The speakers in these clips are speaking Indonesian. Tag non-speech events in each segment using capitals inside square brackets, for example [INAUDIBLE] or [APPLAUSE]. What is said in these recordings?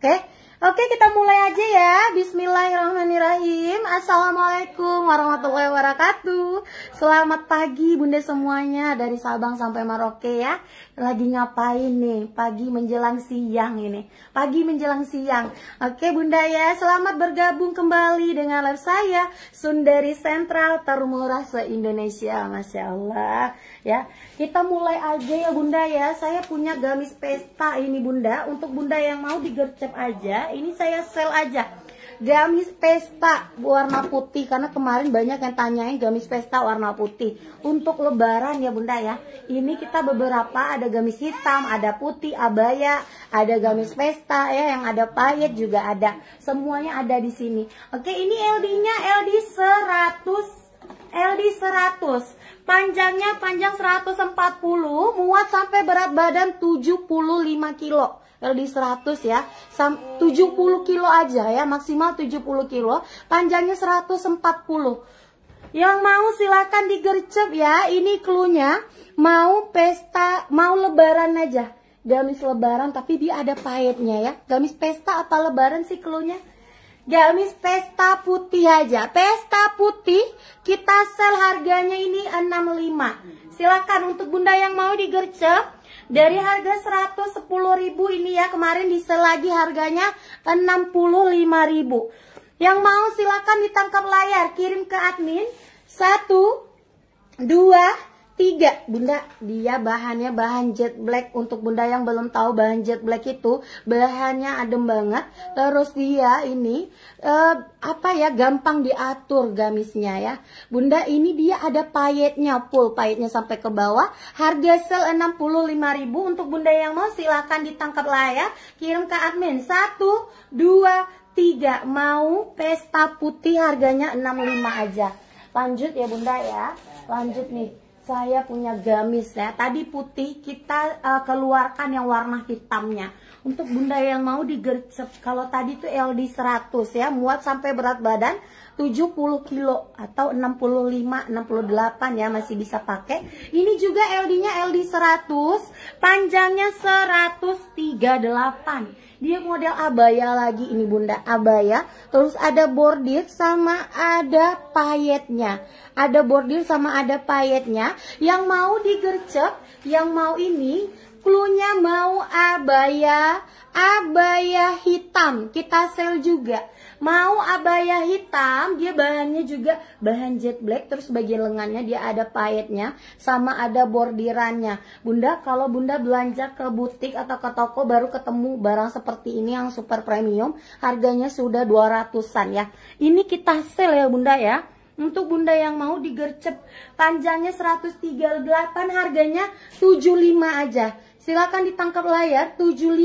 Oke? Oke, kita mulai aja ya. Bismillahirrahmanirrahim. Assalamualaikum warahmatullahi wabarakatuh. Selamat pagi Bunda semuanya dari Sabang sampai Merauke ya. Lagi ngapain nih? Pagi menjelang siang ini. Pagi menjelang siang. Oke Bunda ya, selamat bergabung kembali dengan live saya Sundari Sentral termurah se-Indonesia. Masya Allah ya. Kita mulai aja ya Bunda ya. Saya punya gamis pesta ini Bunda. Untuk Bunda yang mau digercep aja, ini saya sel aja. Gamis pesta warna putih karena kemarin banyak yang tanyain gamis pesta warna putih. Untuk lebaran ya Bunda ya. Ini kita beberapa ada gamis hitam, ada putih, abaya, ada gamis pesta ya yang ada payet juga ada. Semuanya ada di sini. Oke, ini LD-nya LD 100 LD 100 Panjangnya panjang 140, muat sampai berat badan 75 kilo. Kalau di 100 ya, 70 kilo aja ya, maksimal 70 kilo. Panjangnya 140. Yang mau silakan digercep ya. Ini klunya mau pesta, mau lebaran aja. Gamis lebaran tapi dia ada payetnya ya. Gamis pesta atau lebaran sih klunya? Galmis pesta putih aja. Pesta putih kita sel harganya ini 65. Silakan untuk Bunda yang mau digercep dari harga 110.000 ini ya kemarin di sel lagi harganya 65.000. Yang mau silakan ditangkap layar kirim ke admin 1 2 Tiga, bunda, dia bahannya bahan jet black. Untuk bunda yang belum tahu bahan jet black itu, bahannya adem banget. Terus dia ini, uh, apa ya, gampang diatur gamisnya ya. Bunda ini dia ada payetnya, full payetnya sampai ke bawah. Harga sel 65.000 untuk bunda yang mau silahkan ditangkap layak. Kirim ke admin. Satu, dua, tiga. Mau pesta putih harganya 65 aja. Lanjut ya bunda ya. Lanjut nih saya punya gamis ya tadi putih kita uh, keluarkan yang warna hitamnya untuk bunda yang mau digercep kalau tadi tuh LD 100 ya muat sampai berat badan 70 kilo atau 65 68 ya masih bisa pakai ini juga LD-nya LD 100 panjangnya 138 dia model abaya lagi ini bunda abaya terus ada bordir sama ada payetnya ada bordir sama ada payetnya yang mau digercep yang mau ini klunya mau abaya abaya hitam kita sel juga Mau abaya hitam, dia bahannya juga bahan jet black, terus bagian lengannya dia ada paetnya, sama ada bordirannya. Bunda, kalau Bunda belanja ke butik atau ke toko baru ketemu barang seperti ini yang super premium, harganya sudah 200-an ya. Ini kita sale ya Bunda ya. Untuk bunda yang mau digercep panjangnya 138 harganya 75 aja. Silakan ditangkap layar 75.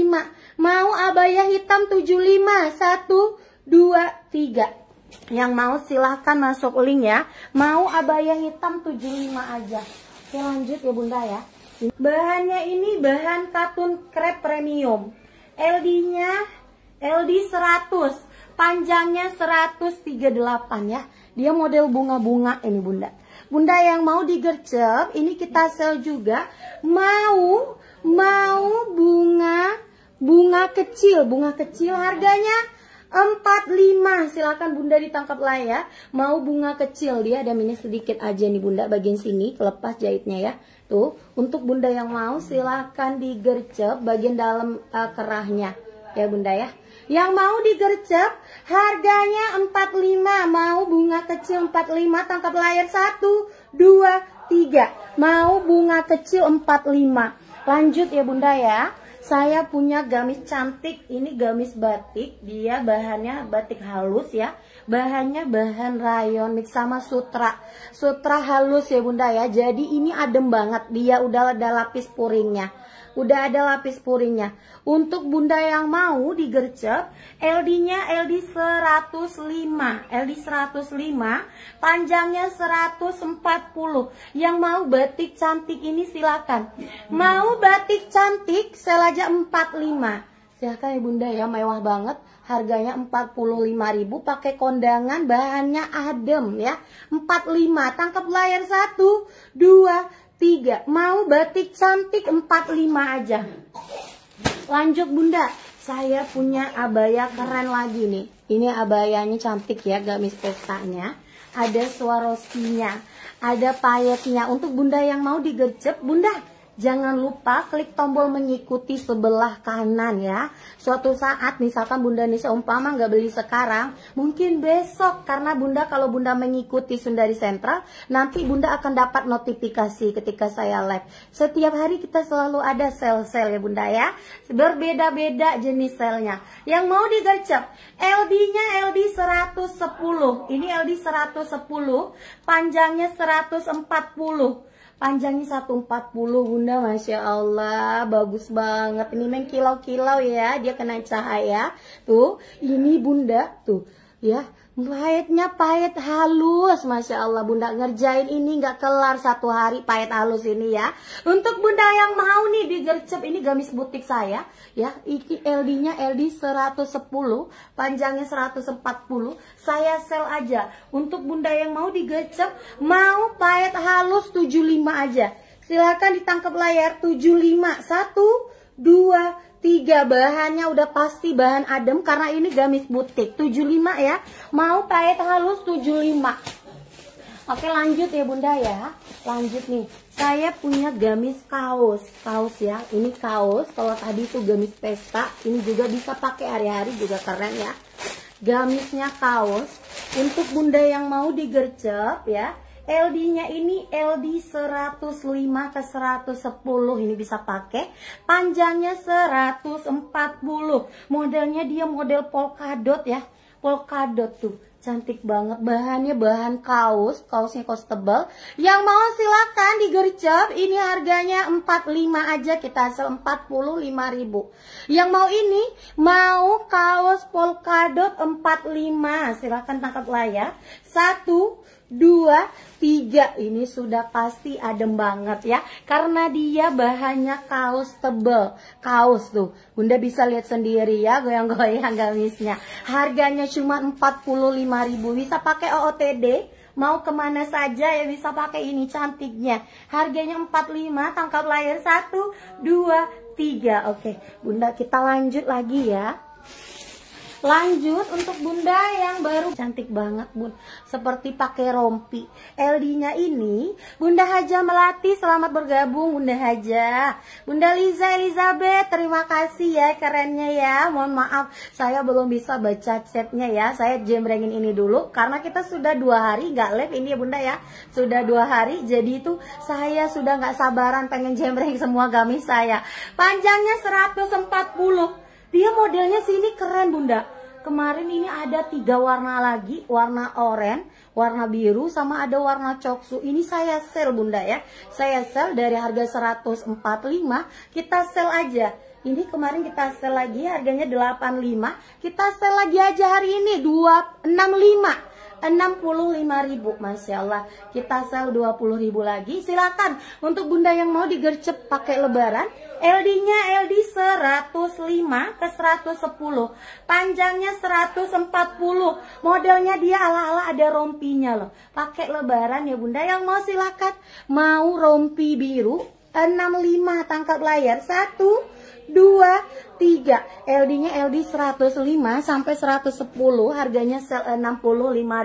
Mau abaya hitam 75. 1 2, 3 Yang mau silahkan masuk link ya Mau abaya hitam 75 aja Oke lanjut ya bunda ya Bahannya ini bahan katun krep premium LD-nya LD 100 Panjangnya 138 ya Dia model bunga-bunga ini bunda Bunda yang mau digercep Ini kita sel juga Mau Mau bunga Bunga kecil Bunga kecil harganya 45 silakan bunda ditangkap lah ya mau bunga kecil dia ada mini sedikit aja nih bunda bagian sini kelepas jahitnya ya tuh untuk bunda yang mau silakan digercep bagian dalam uh, kerahnya ya bunda ya yang mau digercep harganya 45 mau bunga kecil 45 tangkap layar 1 2 3 mau bunga kecil 45 lanjut ya bunda ya saya punya gamis cantik, ini gamis batik, dia bahannya batik halus ya. Bahannya bahan rayon mix sama sutra. Sutra halus ya Bunda ya. Jadi ini adem banget, dia udah ada lapis puringnya udah ada lapis puringnya. Untuk bunda yang mau digercep, LD-nya LD 105, LD 105, panjangnya 140. Yang mau batik cantik ini silakan. Mau batik cantik selaja 45. silahkan ya bunda ya, mewah banget harganya 45.000 pakai kondangan bahannya adem ya 45 tangkap layar 1 2 tiga mau batik cantik empat lima aja lanjut bunda saya punya abaya keren lagi nih ini abayanya cantik ya gamis pestanya ada suarosinya ada payetnya untuk bunda yang mau digercep bunda Jangan lupa klik tombol mengikuti sebelah kanan ya. Suatu saat misalkan Bunda Nisa umpama nggak beli sekarang, mungkin besok karena Bunda kalau Bunda mengikuti Sundari Sentral, nanti Bunda akan dapat notifikasi ketika saya live. Setiap hari kita selalu ada sel-sel ya Bunda ya. Berbeda-beda jenis selnya. Yang mau digacap, LD-nya LD 110. Ini LD 110, panjangnya 140 Panjangnya 140 Bunda, Masya Allah. Bagus banget. Ini main kilau-kilau ya. Dia kena cahaya. Tuh, ini Bunda. Tuh, ya Pahitnya pahit halus, Masya Allah Bunda ngerjain ini gak kelar satu hari pahit halus ini ya Untuk Bunda yang mau nih digercep ini gamis butik saya ya Ini LD-nya LD 110, panjangnya 140 Saya sel aja Untuk Bunda yang mau digercep, mau pahit halus 75 aja Silahkan ditangkap layar 75, 1, 2, Tiga bahannya udah pasti bahan adem karena ini gamis butik 75 ya. Mau pahit halus 75. Oke, lanjut ya Bunda ya. Lanjut nih. Saya punya gamis kaos. Kaos ya. Ini kaos. Kalau tadi itu gamis pesta, ini juga bisa pakai hari-hari juga keren ya. Gamisnya kaos untuk Bunda yang mau digercep ya LD-nya ini LD 105 ke 110 ini bisa pakai. Panjangnya 140. Modelnya dia model polkadot ya. Polkadot tuh cantik banget bahannya bahan kaos kaosnya kaos tebal yang mau silakan digercep ini harganya 45 aja kita hasil 45 ribu yang mau ini mau kaos polkadot 45 silakan tangkap lah ya 1 2 tiga ini sudah pasti adem banget ya karena dia bahannya kaos tebel kaos tuh bunda bisa lihat sendiri ya goyang-goyang gamisnya harganya cuma 45.000 bisa pakai OOTD mau kemana saja ya bisa pakai ini cantiknya harganya 45 tangkap layar 1 2 3 oke bunda kita lanjut lagi ya Lanjut untuk bunda yang baru cantik banget bun Seperti pakai rompi LD-nya ini Bunda Haja Melati selamat bergabung Bunda Haja Bunda Liza Elizabeth terima kasih ya kerennya ya Mohon maaf saya belum bisa baca chatnya ya Saya jembrengin ini dulu Karena kita sudah dua hari gak live ini ya bunda ya Sudah dua hari jadi itu saya sudah gak sabaran pengen jembreng semua gamis saya Panjangnya 140 dia modelnya sini keren bunda kemarin ini ada tiga warna lagi, warna oranye, warna biru, sama ada warna coksu. Ini saya sel bunda ya, saya sel dari harga 145, kita sel aja. Ini kemarin kita sel lagi harganya 85, kita sel lagi aja hari ini 265. 65.000 Masya Allah Kita sel 20.000 lagi Silakan untuk bunda yang mau digercep pakai lebaran LD-nya LD 105 ke 110. Panjangnya 140. Modelnya dia ala-ala ada rompinya loh. Pakai lebaran ya Bunda. Yang mau silakan. Mau rompi biru 65 tangkap layar. 1 2 3. LD-nya LD 105 sampai 110, harganya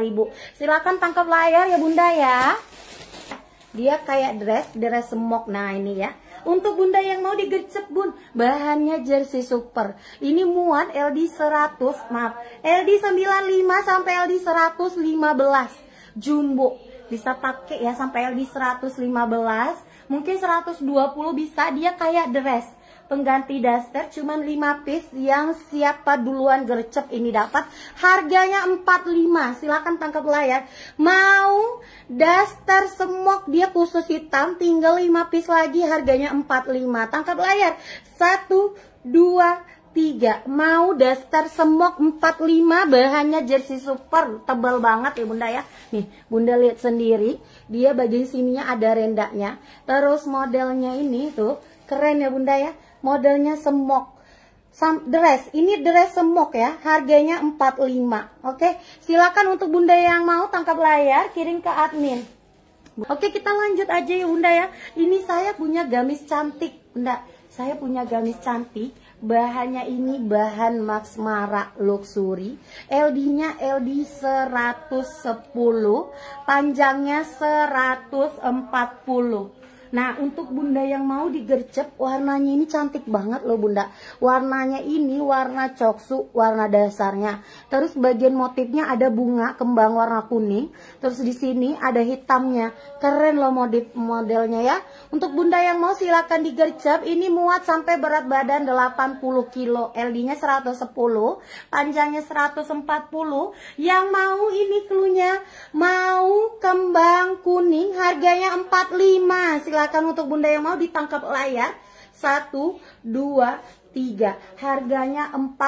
ribu Silakan tangkap layar ya Bunda ya. Dia kayak dress, dress smoke Nah, ini ya. Untuk bunda yang mau digercep bun, bahannya jersey super. Ini muat LD 100, maaf, LD 95 sampai LD 115. Jumbo, bisa pakai ya sampai LD 115, mungkin 120 bisa, dia kayak dress pengganti daster cuman 5 piece yang siapa duluan gercep ini dapat harganya 45 silahkan tangkap layar mau daster semok dia khusus hitam tinggal 5 piece lagi harganya 45 tangkap layar 1 2 3 mau daster semok 45 bahannya jersey super tebal banget ya bunda ya nih bunda lihat sendiri dia bagian sininya ada rendaknya terus modelnya ini tuh keren ya bunda ya modelnya semok Sam, dress, ini dress semok ya, harganya 45 Oke, silakan untuk bunda yang mau tangkap layar, kirim ke admin Oke, kita lanjut aja ya bunda ya Ini saya punya gamis cantik, bunda Saya punya gamis cantik Bahannya ini bahan Max Mara Luxury LD-nya LD 110 Panjangnya 140 Nah, untuk bunda yang mau digercep, warnanya ini cantik banget loh bunda. Warnanya ini warna coksu, warna dasarnya. Terus bagian motifnya ada bunga kembang warna kuning. Terus di sini ada hitamnya. Keren loh modif modelnya ya. Untuk bunda yang mau silakan digercep. Ini muat sampai berat badan 80 kilo. LD-nya 110, panjangnya 140. Yang mau ini klunya mau kembang kuning harganya 45. Silakan untuk bunda yang mau ditangkap layar. 1 2 tiga harganya 45.000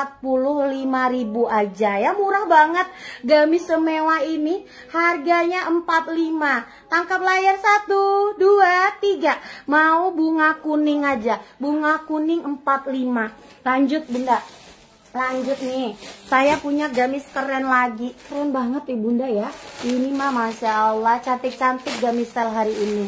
aja ya murah banget gamis semewa ini harganya 45 tangkap layar 1 2 3 mau bunga kuning aja bunga kuning 45 lanjut bunda lanjut nih saya punya gamis keren lagi keren banget ya bunda ya ini mah masya Allah cantik-cantik gamis sel hari ini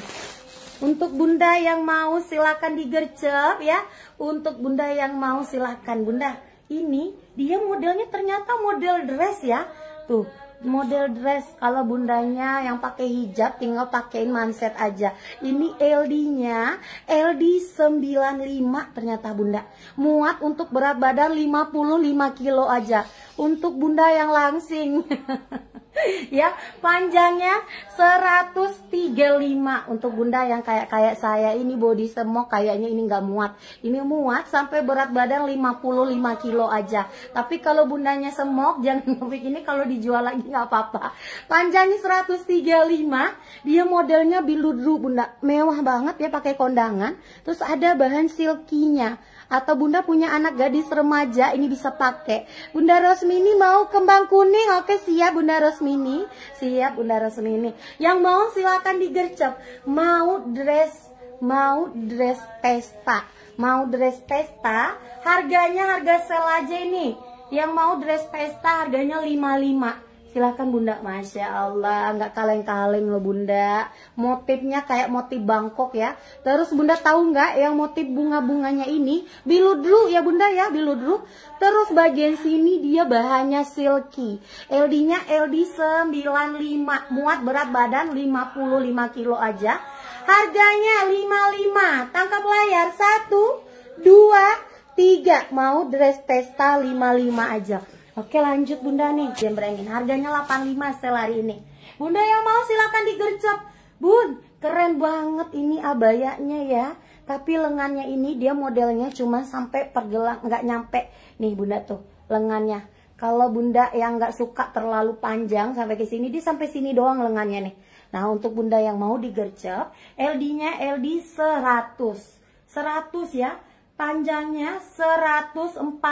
untuk bunda yang mau silakan digercep ya untuk bunda yang mau silahkan bunda Ini dia modelnya ternyata model dress ya Tuh model dress kalau bundanya yang pakai hijab tinggal pakein manset aja ini LD-nya LD 95 ternyata bunda muat untuk berat badan 55 kilo aja untuk bunda yang langsing [LAUGHS] ya panjangnya 135 untuk bunda yang kayak kayak saya ini body semok kayaknya ini nggak muat ini muat sampai berat badan 55 kilo aja tapi kalau bundanya semok [LAUGHS] jangan ini kalau dijual lagi nggak apa-apa. Panjangnya 135, dia modelnya biludru bunda, mewah banget ya pakai kondangan. Terus ada bahan silkinya. Atau bunda punya anak gadis remaja ini bisa pakai. Bunda Rosmini mau kembang kuning, oke siap bunda Rosmini, siap bunda Rosmini. Yang mau silakan digercep, mau dress mau dress pesta mau dress pesta harganya harga sel aja ini yang mau dress pesta harganya 55 silahkan bunda masya allah nggak kaleng-kaleng loh bunda motifnya kayak motif Bangkok ya terus bunda tahu nggak yang motif bunga-bunganya ini biludru ya bunda ya biludru terus bagian sini dia bahannya silky LD-nya LD 95 muat berat badan 55 kilo aja harganya 55 tangkap layar 1 2 3 mau dress testa 55 aja Oke lanjut bunda nih Jangan berangin harganya 85 sel hari ini Bunda yang mau silahkan digercep Bun keren banget ini abayanya ya Tapi lengannya ini dia modelnya cuma sampai pergelang nggak nyampe Nih bunda tuh lengannya Kalau bunda yang nggak suka terlalu panjang sampai ke sini Dia sampai sini doang lengannya nih Nah untuk bunda yang mau digercep LD nya LD 100 100 ya Panjangnya 140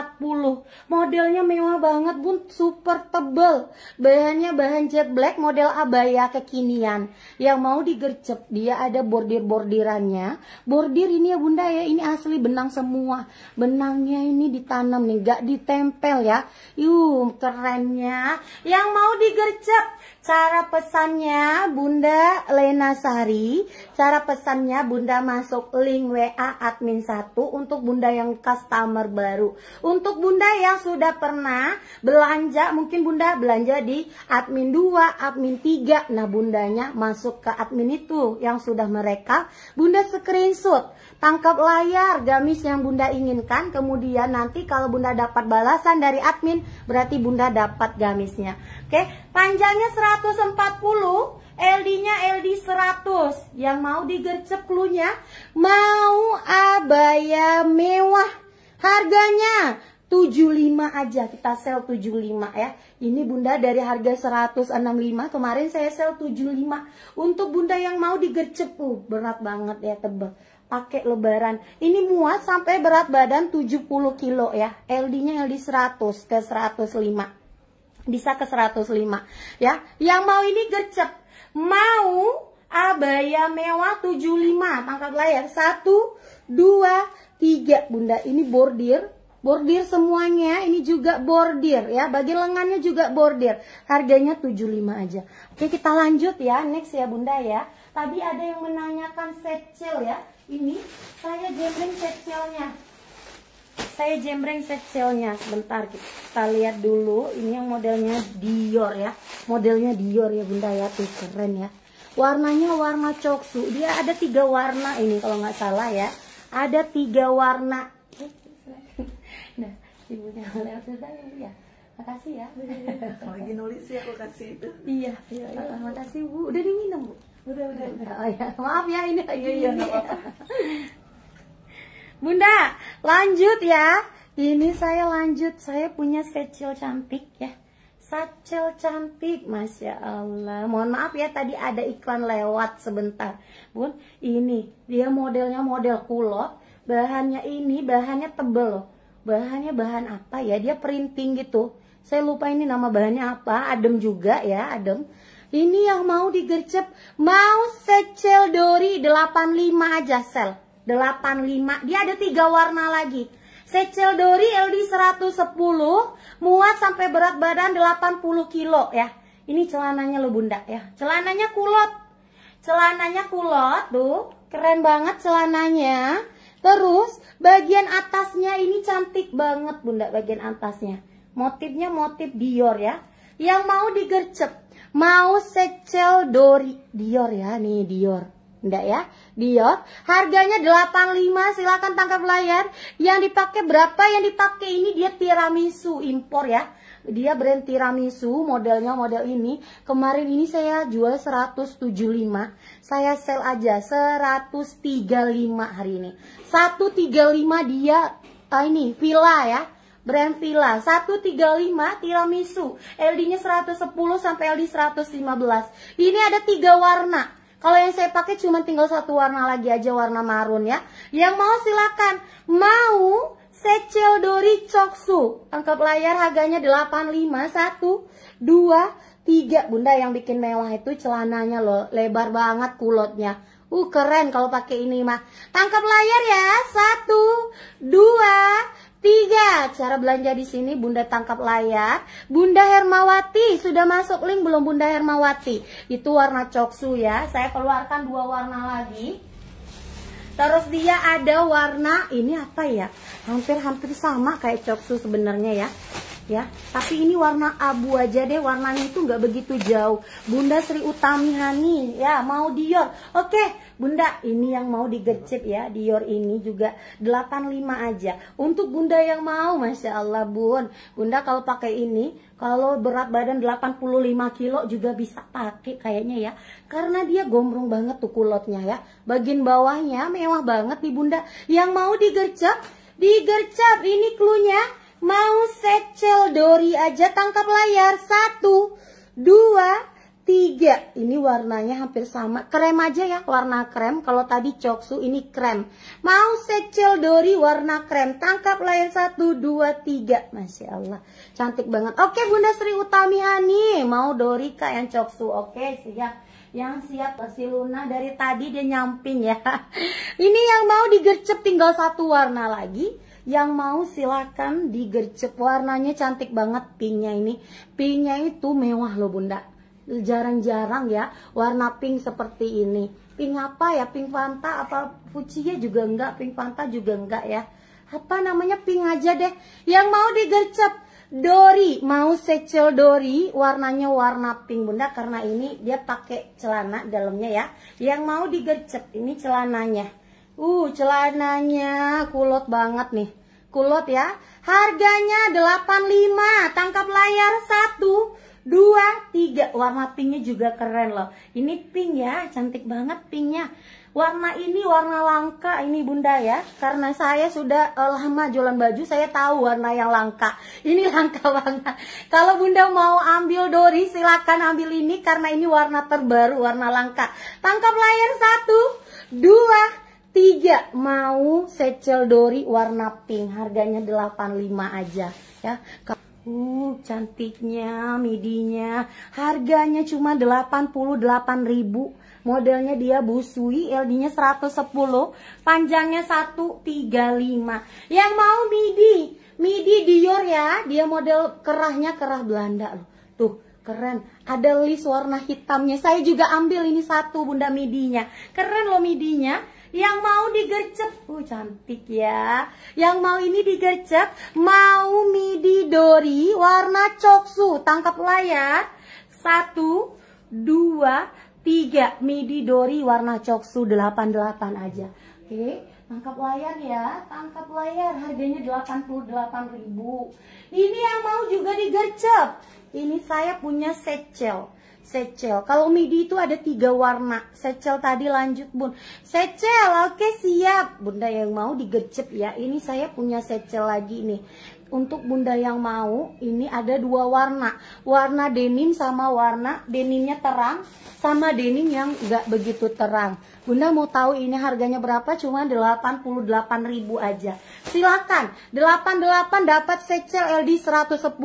Modelnya mewah banget bun Super tebel Bahannya bahan jet black model abaya kekinian Yang mau digercep Dia ada bordir-bordirannya Bordir ini ya bunda ya Ini asli benang semua Benangnya ini ditanam nih Gak ditempel ya Yuh kerennya Yang mau digercep Cara pesannya Bunda Lena Sari, cara pesannya Bunda masuk link WA admin 1 untuk Bunda yang customer baru. Untuk Bunda yang sudah pernah belanja, mungkin Bunda belanja di admin 2, admin 3. Nah, Bundanya masuk ke admin itu yang sudah mereka, Bunda screenshot tangkap layar gamis yang Bunda inginkan. Kemudian nanti kalau Bunda dapat balasan dari admin, berarti Bunda dapat gamisnya. Oke, panjangnya 140, LD-nya LD 100. Yang mau digercep klunya, mau abaya mewah. Harganya 75 aja, kita sel 75 ya. Ini Bunda dari harga 165, kemarin saya sel 75. Untuk Bunda yang mau digercep, uh, berat banget ya, tebel pakai lebaran. Ini muat sampai berat badan 70 kilo ya. LD-nya LD 100 ke 105. Bisa ke 105 ya. Yang mau ini gercep. Mau abaya mewah 75 tangkap layar 1 2 3 Bunda. Ini bordir bordir semuanya ini juga bordir ya bagi lengannya juga bordir harganya 75 aja oke kita lanjut ya next ya bunda ya tadi ada yang menanyakan set chill ya ini saya jembreng setselnya saya jembreng setselnya sebentar kita lihat dulu ini yang modelnya Dior ya modelnya Dior ya bunda ya tuh keren ya warnanya warna coksu dia ada tiga warna ini kalau nggak salah ya ada tiga warna [LAUGHS] nah ibunya lewat sudah ya, ya. makasih ya [LAUGHS] lagi nulis ya aku kasih itu iya iya, iya. makasih bu udah diminum bu udah udah oh, ya. maaf ya ini lagi iya, iya ini. Iya, bunda lanjut ya ini saya lanjut saya punya secil cantik ya sacel cantik, Masya Allah. Mohon maaf ya, tadi ada iklan lewat sebentar. Bun, ini dia modelnya model kulot. Bahannya ini, bahannya tebel loh. Bahannya bahan apa ya? Dia printing gitu. Saya lupa ini nama bahannya apa. Adem juga ya, adem. Ini yang mau digercep, mau secel dori 85 aja sel. 85, dia ada tiga warna lagi. Secel dori LD 110, muat sampai berat badan 80 kilo ya. Ini celananya lo bunda ya, celananya kulot. Celananya kulot tuh, keren banget celananya. Terus bagian atasnya ini cantik banget bunda bagian atasnya. Motifnya motif Dior ya. Yang mau digercep Mau secel Dori, Dior ya, nih Dior. ndak ya, Dior. Harganya 85, silahkan tangkap layar. Yang dipakai berapa? Yang dipakai ini dia tiramisu impor ya. Dia brand tiramisu, modelnya model ini. Kemarin ini saya jual 175. Saya sel aja 135 hari ini. 135 dia ah ini villa ya Brand Villa 135 tiramisu LD-nya 110 sampai LD 115 Ini ada tiga warna kalau yang saya pakai cuma tinggal satu warna lagi aja warna marun ya Yang mau silakan Mau secel dori coksu Angkap layar harganya 85 1, 2, 3 Bunda yang bikin mewah itu celananya loh Lebar banget kulotnya Uh keren kalau pakai ini mah Tangkap layar ya Satu Dua Tiga, cara belanja di sini Bunda tangkap layar. Bunda Hermawati sudah masuk link belum Bunda Hermawati? Itu warna coksu ya. Saya keluarkan dua warna lagi. Terus dia ada warna ini apa ya? Hampir-hampir sama kayak coksu sebenarnya ya. Ya, tapi ini warna abu aja deh, warnanya itu nggak begitu jauh. Bunda Sri Utami Hani, ya mau Dior. Oke, Bunda ini yang mau digercep ya Dior ini juga 85 aja Untuk bunda yang mau Masya Allah bun Bunda kalau pakai ini Kalau berat badan 85 kilo juga bisa pakai kayaknya ya Karena dia gombrong banget tuh kulotnya ya Bagian bawahnya mewah banget nih bunda Yang mau digercep Digercep ini klunya Mau secel dori aja tangkap layar Satu Dua tiga ini warnanya hampir sama krem aja ya warna krem kalau tadi coksu ini krem mau secel dori warna krem tangkap layar satu dua tiga masya Allah cantik banget oke Bunda Sri Utami Hani mau dori kak yang coksu oke siap yang siap si Luna dari tadi dia nyamping ya [LAUGHS] ini yang mau digercep tinggal satu warna lagi yang mau silakan digercep warnanya cantik banget pinknya ini pinknya itu mewah loh bunda jarang-jarang ya warna pink seperti ini. Pink apa ya? Pink Fanta apa Fuchsia ya juga enggak, pink Fanta juga enggak ya. Apa namanya pink aja deh. Yang mau digercep Dori, mau secel Dori, warnanya warna pink Bunda karena ini dia pakai celana dalamnya ya. Yang mau digercep ini celananya. Uh, celananya kulot banget nih. Kulot ya. Harganya 85, tangkap layar 1 dua, tiga. Warna pinknya juga keren loh. Ini pink ya, cantik banget pinknya. Warna ini warna langka ini bunda ya. Karena saya sudah eh, lama jualan baju, saya tahu warna yang langka. [LAUGHS] Ini langka banget. Kalau bunda mau ambil Dori, silakan ambil ini karena ini warna terbaru, warna langka. Tangkap layar satu, dua, tiga. Mau secel Dori warna pink, harganya 85 aja ya. Uh, cantiknya, midinya. Harganya cuma 88.000. Modelnya dia busui, LD-nya 110, panjangnya 135. Yang mau midi, midi Dior ya. Dia model kerahnya kerah Belanda loh. Tuh, keren. Ada list warna hitamnya. Saya juga ambil ini satu Bunda midinya. Keren loh midinya. Yang mau digercep, uh cantik ya. Yang mau ini digercep, mau midi dori warna coksu. Tangkap layar. Satu, dua, tiga. midi dori warna coksu delapan delapan aja. Oke. Okay. Tangkap layar ya, tangkap layar harganya ribu. Ini yang mau juga digercep. Ini saya punya secel secel. Kalau midi itu ada tiga warna. Secel tadi lanjut bun. Secel, oke siap. Bunda yang mau digecep ya. Ini saya punya secel lagi nih. Untuk bunda yang mau, ini ada dua warna. Warna denim sama warna denimnya terang. Sama denim yang gak begitu terang. Bunda mau tahu ini harganya berapa? Cuma ribu aja. Silakan. 88 dapat secel LD 110.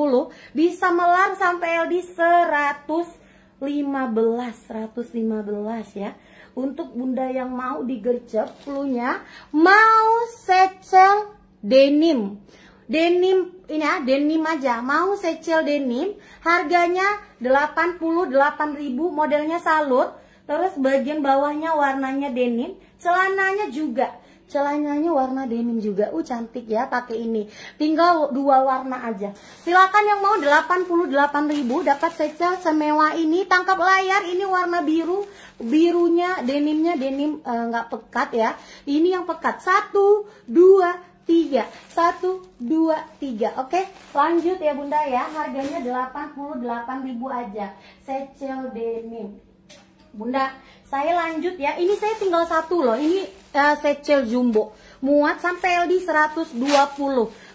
Bisa melar sampai LD 100 15 115 ya untuk bunda yang mau digercep pelunya mau secel denim denim ini ya denim aja mau secel denim harganya 88.000 modelnya salut terus bagian bawahnya warnanya denim celananya juga celananya warna denim juga uh cantik ya pakai ini tinggal dua warna aja silakan yang mau 88.000 dapat secel semewah ini tangkap layar ini warna biru birunya denimnya denim eh, nggak uh, pekat ya ini yang pekat satu dua tiga satu dua tiga oke lanjut ya bunda ya harganya 88.000 aja secel denim bunda saya lanjut ya. Ini saya tinggal satu loh. Ini uh, eh, secel jumbo. Muat sampai LD 120.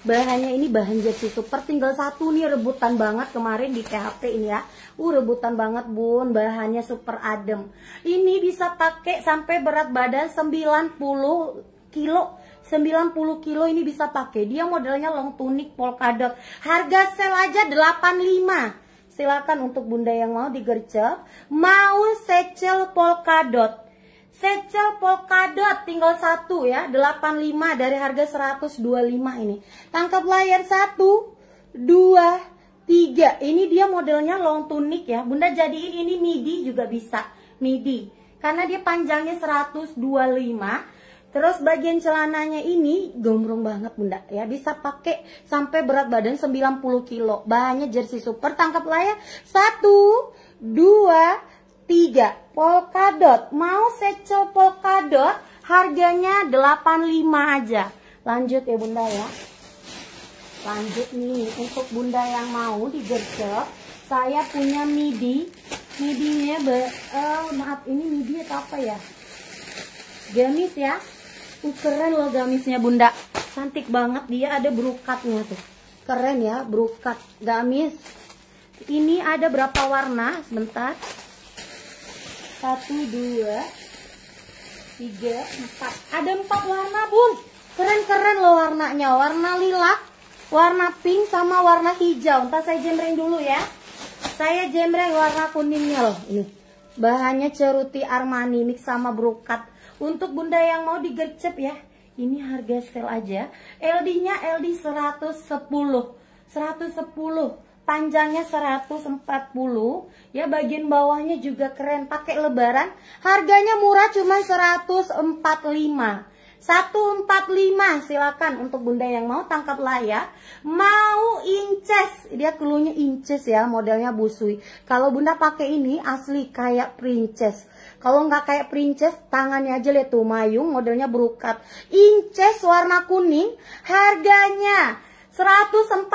Bahannya ini bahan jersey super. Tinggal satu nih rebutan banget kemarin di THP ini ya. Uh rebutan banget bun. Bahannya super adem. Ini bisa pakai sampai berat badan 90 kilo 90 kilo ini bisa pakai dia modelnya long tunic polkadot harga sel aja 85 Silakan untuk bunda yang mau digercep, mau secel polkadot. Secel polkadot tinggal satu ya, 85 dari harga 125 ini. Tangkap layar satu, dua, tiga. Ini dia modelnya long tunic ya. Bunda jadi ini midi juga bisa, midi. Karena dia panjangnya 125, Terus bagian celananya ini gombrong banget bunda ya bisa pakai sampai berat badan 90 kilo. Bahannya jersey super tangkap ya satu dua tiga polkadot. Mau secel polkadot harganya 85 aja. Lanjut ya bunda ya. Lanjut nih untuk bunda yang mau digercep saya punya midi. Midinya ber, oh, eh, maaf ini midi atau apa ya? Gamis ya Uh, keren loh gamisnya bunda cantik banget dia ada brokatnya tuh keren ya brokat gamis ini ada berapa warna sebentar satu dua tiga empat ada empat warna bun keren-keren loh warnanya warna lilak warna pink sama warna hijau ntar saya jembreng dulu ya saya jembreng warna kuningnya loh ini bahannya ceruti armani mix sama brokat untuk bunda yang mau digercep ya, ini harga sale aja. LD-nya LD 110. 110 panjangnya 140 ya bagian bawahnya juga keren pakai lebaran harganya murah cuma 145 145 silakan untuk bunda yang mau tangkap layak mau inces dia keluarnya inces ya modelnya busui kalau bunda pakai ini asli kayak princess kalau nggak kayak princess tangannya aja lihat tuh mayung modelnya berukat inces warna kuning harganya 145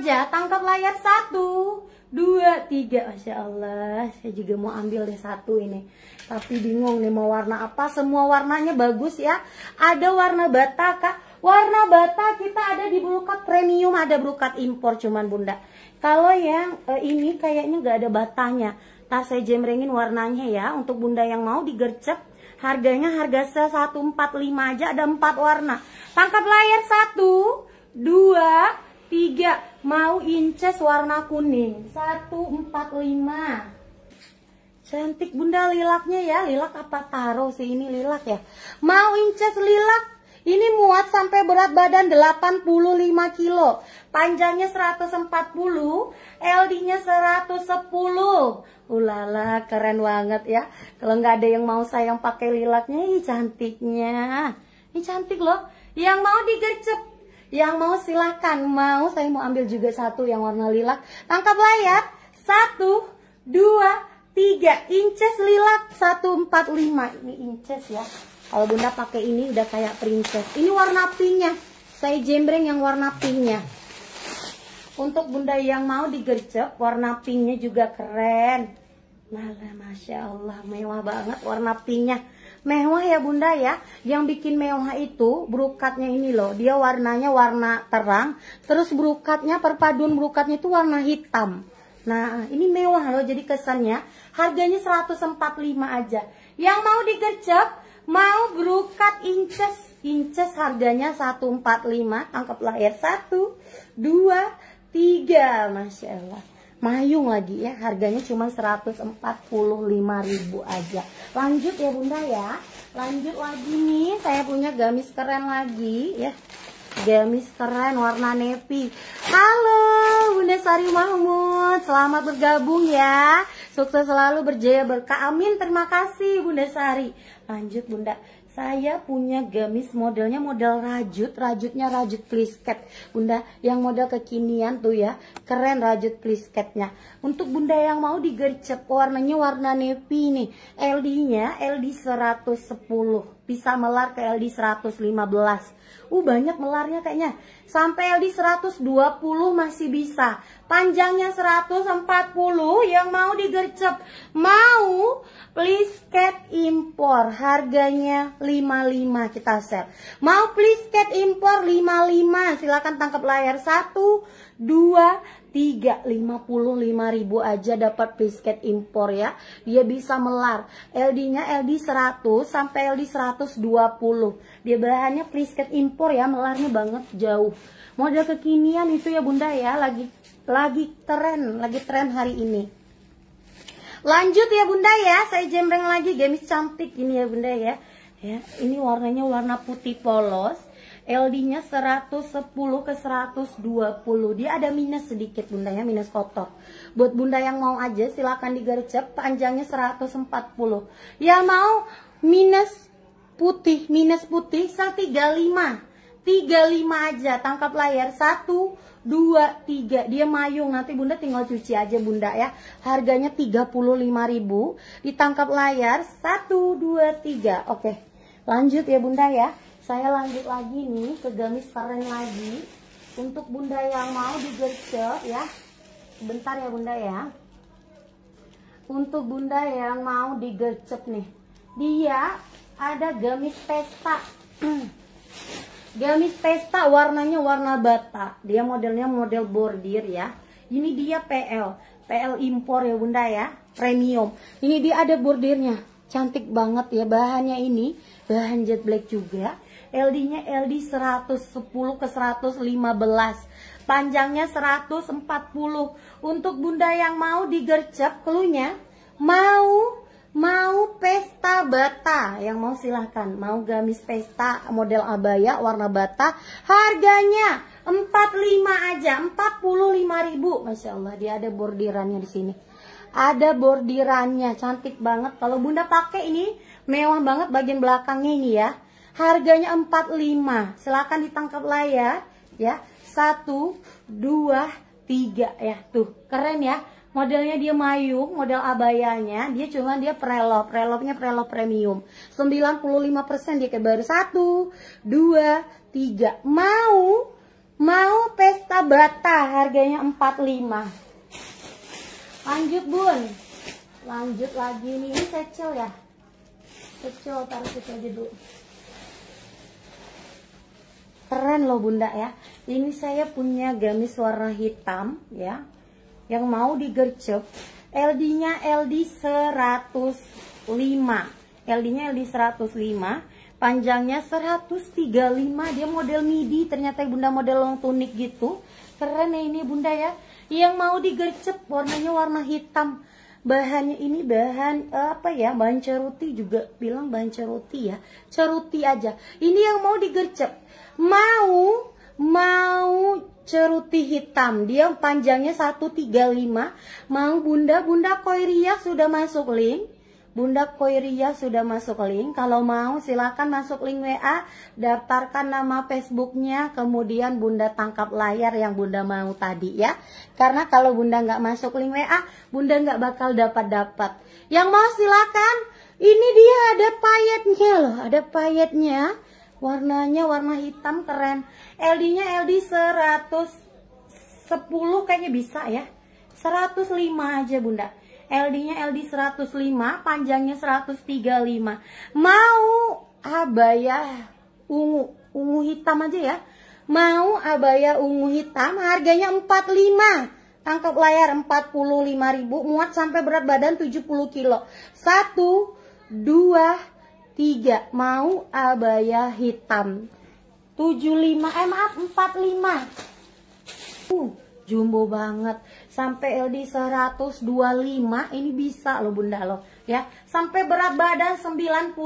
aja tangkap layar satu dua tiga Masya Allah saya juga mau ambil deh satu ini tapi bingung nih mau warna apa semua warnanya bagus ya ada warna bata kak warna bata kita ada di brokat premium ada brokat impor cuman bunda kalau yang e, ini kayaknya nggak ada batanya tas saya jemrengin warnanya ya untuk bunda yang mau digercep harganya harga se 145 aja ada 4 warna tangkap layar 1 2 3 mau inces warna kuning 145 Cantik bunda lilaknya ya. Lilak apa taro sih ini lilak ya. Mau inces lilak. Ini muat sampai berat badan 85 kilo. Panjangnya 140. LD-nya 110. Ulala keren banget ya. Kalau nggak ada yang mau sayang pakai lilaknya. Ih cantiknya. Ini cantik loh. Yang mau digercep. Yang mau silahkan. Mau saya mau ambil juga satu yang warna lilak. Tangkap layar. Satu. Dua 3 inches lilac 145 ini inches ya kalau bunda pakai ini udah kayak princess ini warna pinknya saya jembreng yang warna pinknya untuk bunda yang mau digercep warna pinknya juga keren Malah Masya Allah mewah banget warna pinknya Mewah ya bunda ya Yang bikin mewah itu brokatnya ini loh Dia warnanya warna terang Terus brokatnya perpaduan brokatnya itu warna hitam Nah, eh, ini mewah loh jadi kesannya. Harganya 145 aja. Yang mau digercep, mau berukat inces. Inces harganya 145. Tangkap layar 1, 2, 3. Masya Allah. Mayung lagi ya, harganya cuma 145 ribu aja. Lanjut ya bunda ya. Lanjut lagi nih, saya punya gamis keren lagi ya gamis keren warna navy. Halo Bunda Sari Mahmud, selamat bergabung ya. Sukses selalu berjaya berkah. Amin. Terima kasih Bunda Sari. Lanjut Bunda. Saya punya gamis modelnya model rajut, rajutnya rajut plisket. Bunda yang model kekinian tuh ya, keren rajut plisketnya. Untuk Bunda yang mau digercep warnanya warna navy nih. LD-nya LD 110 bisa melar ke LD 115 uh banyak melarnya kayaknya sampai LD 120 masih bisa panjangnya 140 yang mau digercep mau please cat impor harganya 55 kita set mau please cat impor 55 silahkan tangkap layar 1 2 ribu aja dapat brisket impor ya. Dia bisa melar. LD-nya LD 100 sampai LD 120. Dia bahannya brisket impor ya, melarnya banget jauh. Model kekinian itu ya Bunda ya, lagi lagi tren, lagi tren hari ini. Lanjut ya Bunda ya, saya jembreng lagi gamis cantik ini ya Bunda ya. Ya, ini warnanya warna putih polos LD-nya 110 ke 120. Dia ada minus sedikit bunda ya, minus kotor. Buat bunda yang mau aja silahkan digercep, panjangnya 140. Ya mau minus putih, minus putih, sel 35. 35 aja, tangkap layar 1, 2, 3 Dia mayung, nanti bunda tinggal cuci aja bunda ya Harganya 35000 Ditangkap layar 1, 2, 3 Oke, lanjut ya bunda ya saya lanjut lagi nih ke gamis keren lagi untuk bunda yang mau digercep ya bentar ya bunda ya untuk bunda yang mau digercep nih dia ada gamis pesta [CLEARS THROAT] gamis pesta warnanya warna bata dia modelnya model bordir ya ini dia PL PL impor ya bunda ya premium ini dia ada bordirnya cantik banget ya bahannya ini bahan jet black juga LD-nya LD 110 ke 115 panjangnya 140 untuk bunda yang mau digercep kelunya mau mau pesta bata yang mau silahkan mau gamis pesta model abaya warna bata harganya 45 aja 45 ribu Masya Allah dia ada bordirannya di sini ada bordirannya cantik banget kalau bunda pakai ini mewah banget bagian belakangnya ini ya Harganya 45. Silakan ditangkap lah ya. Ya 1 2 3 ya. Tuh, keren ya. Modelnya dia mayung, model abayanya, dia cuman dia prelop, prelopnya prelop premium. 95% dia kayak baru 1, 2, 3. Mau mau pesta bata harganya 45. Lanjut, Bun. Lanjut lagi nih, ini secil ya. Secil taruh situ aja dulu keren loh bunda ya ini saya punya gamis warna hitam ya yang mau digercep LD nya LD 105 LD nya LD 105 panjangnya 135 dia model midi ternyata ya, bunda model long tunik gitu keren ya ini bunda ya yang mau digercep warnanya warna hitam bahannya ini bahan apa ya bahan ceruti juga bilang bahan ceruti ya ceruti aja ini yang mau digercep mau mau ceruti hitam dia panjangnya 135 mau bunda bunda koiria sudah masuk link Bunda Koiria sudah masuk link. Kalau mau silakan masuk link WA, daftarkan nama Facebooknya, kemudian Bunda tangkap layar yang Bunda mau tadi ya. Karena kalau Bunda nggak masuk link WA, Bunda nggak bakal dapat dapat. Yang mau silakan. Ini dia ada payetnya loh, ada payetnya warnanya warna hitam keren LD nya LD 110 kayaknya bisa ya 105 aja bunda LD nya LD 105 panjangnya 135 mau abaya ungu ungu hitam aja ya mau abaya ungu hitam harganya 45 tangkap layar 45.000 muat sampai berat badan 70 kilo 1 2 3. Mau abaya hitam. 75 eh maaf 45. Uh, jumbo banget. Sampai LD 125 ini bisa loh Bunda loh ya. Sampai berat badan 95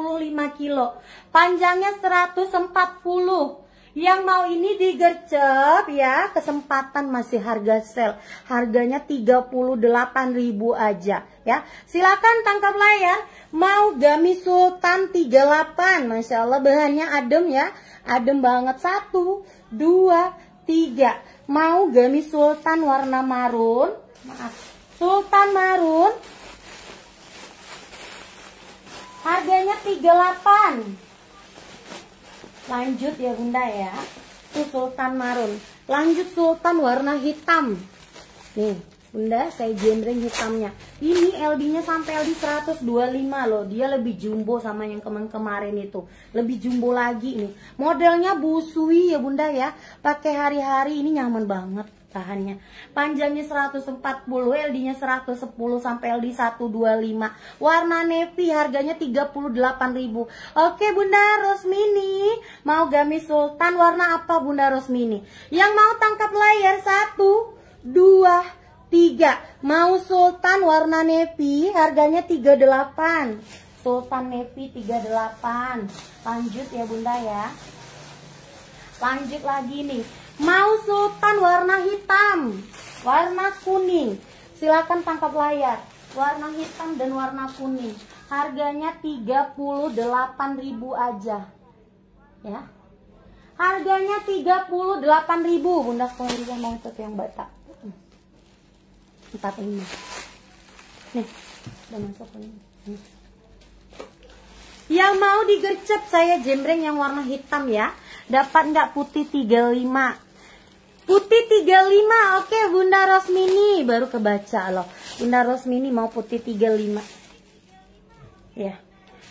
kilo. Panjangnya 140 yang mau ini digercep ya, kesempatan masih harga sel. Harganya 38.000 aja ya. Silakan tangkap layar. Mau gamis sultan 38. Masya Allah bahannya adem ya. Adem banget. Satu, dua, tiga. Mau gamis sultan warna marun. Maaf. Sultan marun. Harganya 38. Lanjut ya bunda ya. Itu sultan marun. Lanjut sultan warna hitam. Nih, Bunda, saya jendring hitamnya. Ini LD-nya sampai LD 125 loh. Dia lebih jumbo sama yang kemarin-kemarin itu. Lebih jumbo lagi nih. Modelnya busui ya Bunda ya. Pakai hari-hari ini nyaman banget. Tahannya, panjangnya 140 LD nya 110 sampai LD 125 warna navy harganya 38.000 oke Bunda Rosmini mau gamis sultan warna apa Bunda Rosmini yang mau tangkap layar 1 2 3 mau sultan warna navy harganya 38 sultan navy 38 lanjut ya Bunda ya lanjut lagi nih mau sultan warna hitam warna kuning silakan tangkap layar warna hitam dan warna kuning harganya 38.000 aja ya harganya 38.000 Bunda Floriza mau ikut yang batak hmm. ini, nih udah masuk ini hmm. yang mau digercep saya jembreng yang warna hitam ya dapat nggak putih 35 Putih 35. Oke, Bunda Rosmini baru kebaca loh. Bunda Rosmini mau putih 35. Ya.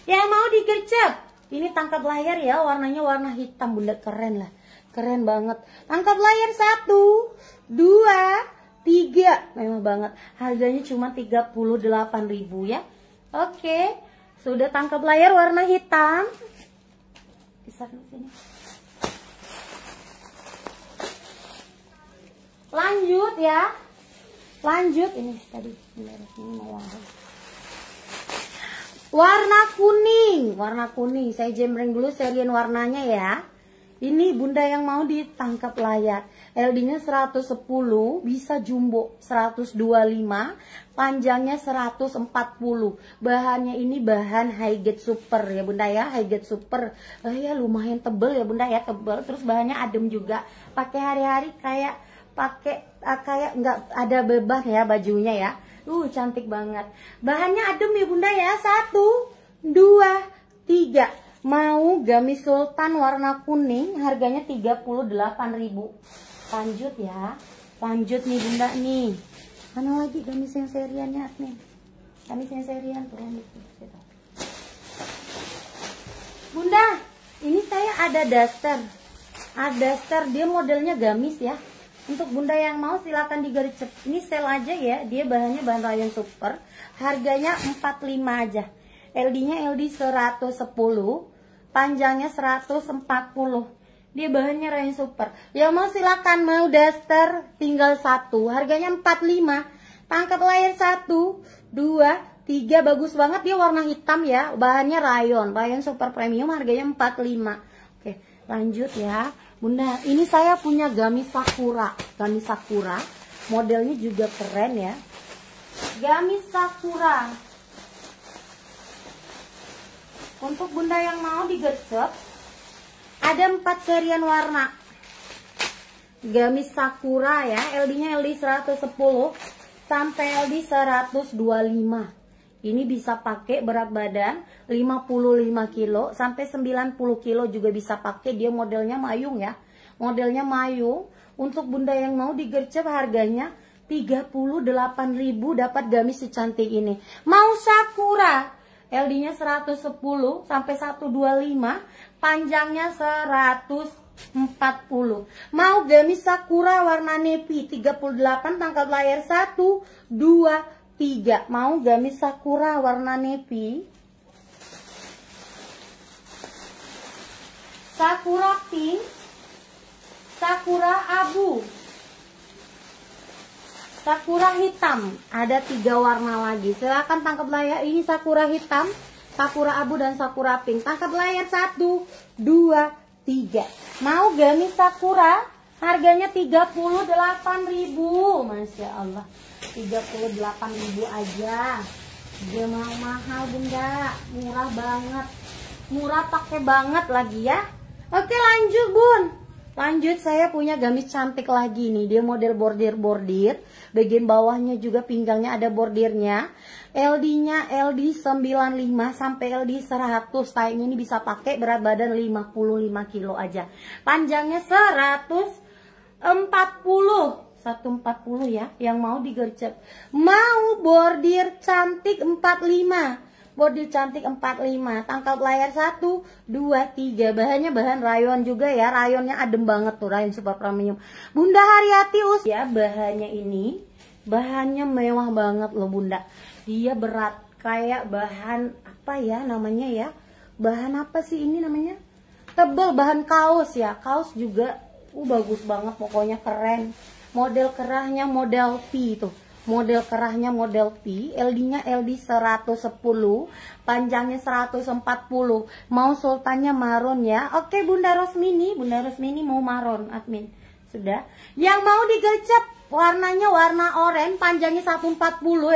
Ya mau digercep. Ini tangkap layar ya, warnanya warna hitam, Bunda keren lah. Keren banget. Tangkap layar satu, dua, tiga. Memang banget. Harganya cuma 38 ribu ya. Oke. Sudah tangkap layar warna hitam. Bisa sini. lanjut ya lanjut ini tadi ini mau warna kuning warna kuning saya jembreng dulu serian warnanya ya ini bunda yang mau ditangkap layar LD nya 110 bisa jumbo 125 panjangnya 140 bahannya ini bahan high gate super ya bunda ya high gate super eh, ya lumayan tebel ya bunda ya tebel terus bahannya adem juga pakai hari-hari kayak pakai uh, kayak nggak ada beban ya bajunya ya uh cantik banget bahannya adem ya bunda ya satu dua tiga mau gamis sultan warna kuning harganya 38.000 lanjut ya lanjut nih bunda nih mana lagi gamis yang seriannya admin? gamis yang serian gitu. bunda ini saya ada daster ada ah, daster dia modelnya gamis ya untuk bunda yang mau silakan digercep. Ini sel aja ya, dia bahannya bahan rayon super. Harganya 45 aja. LD-nya LD 110, panjangnya 140. Dia bahannya rayon super. Yang mau silakan mau daster tinggal satu, harganya 45. Tangkap layar satu, dua, tiga, bagus banget dia warna hitam ya. Bahannya rayon, rayon super premium harganya 45. Oke, lanjut ya. Bunda, ini saya punya gamis sakura. Gamis sakura, modelnya juga keren ya. Gamis sakura. Untuk bunda yang mau digercep, ada empat serian warna. Gamis sakura ya, LD-nya LD 110 sampai LD 125. Ini bisa pakai berat badan 55 kilo sampai 90 kilo juga bisa pakai. Dia modelnya mayung ya. Modelnya mayung. Untuk bunda yang mau digercep harganya 38.000 dapat gamis secantik ini. Mau Sakura. LD-nya 110 sampai 125, panjangnya 140. Mau gamis Sakura warna nepi 38 tanggal layar 1 2 3 mau gamis sakura warna navy sakura pink sakura abu sakura hitam ada tiga warna lagi silahkan tangkap layar ini sakura hitam sakura abu dan sakura pink tangkap layar satu dua tiga mau gamis sakura harganya 38.000 Masya Allah 38.000 aja dia mau mahal bunda murah banget murah pakai banget lagi ya oke lanjut bun lanjut saya punya gamis cantik lagi nih dia model bordir bordir bagian bawahnya juga pinggangnya ada bordirnya LD nya LD 95 sampai LD 100 tayangnya ini bisa pakai berat badan 55 kilo aja panjangnya 140 140 ya yang mau digercep mau bordir cantik 45 bordir cantik 45 tangkap layar 1 2 3 bahannya bahan rayon juga ya rayonnya adem banget tuh rayon super premium Bunda Haryati Us ya bahannya ini bahannya mewah banget loh Bunda dia berat kayak bahan apa ya namanya ya bahan apa sih ini namanya tebel bahan kaos ya kaos juga uh bagus banget pokoknya keren model kerahnya model V tuh model kerahnya model V LD-nya LD 110, panjangnya 140, mau sultannya maron ya. Oke Bunda Rosmini, Bunda Rosmini mau maron admin. Sudah. Yang mau digercep warnanya warna oranye, panjangnya 140,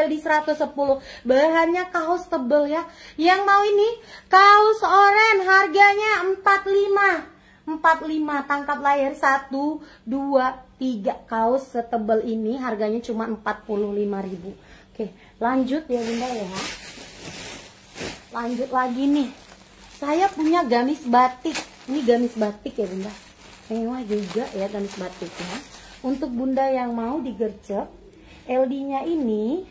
LD 110. Bahannya kaos tebel ya. Yang mau ini kaos oranye, harganya 45. 45 tangkap layar 1 2 tiga kaos setebel ini harganya cuma ribu. Oke lanjut ya bunda ya lanjut lagi nih saya punya gamis batik ini gamis batik ya bunda mewah juga ya gamis batiknya untuk bunda yang mau digercep LD nya ini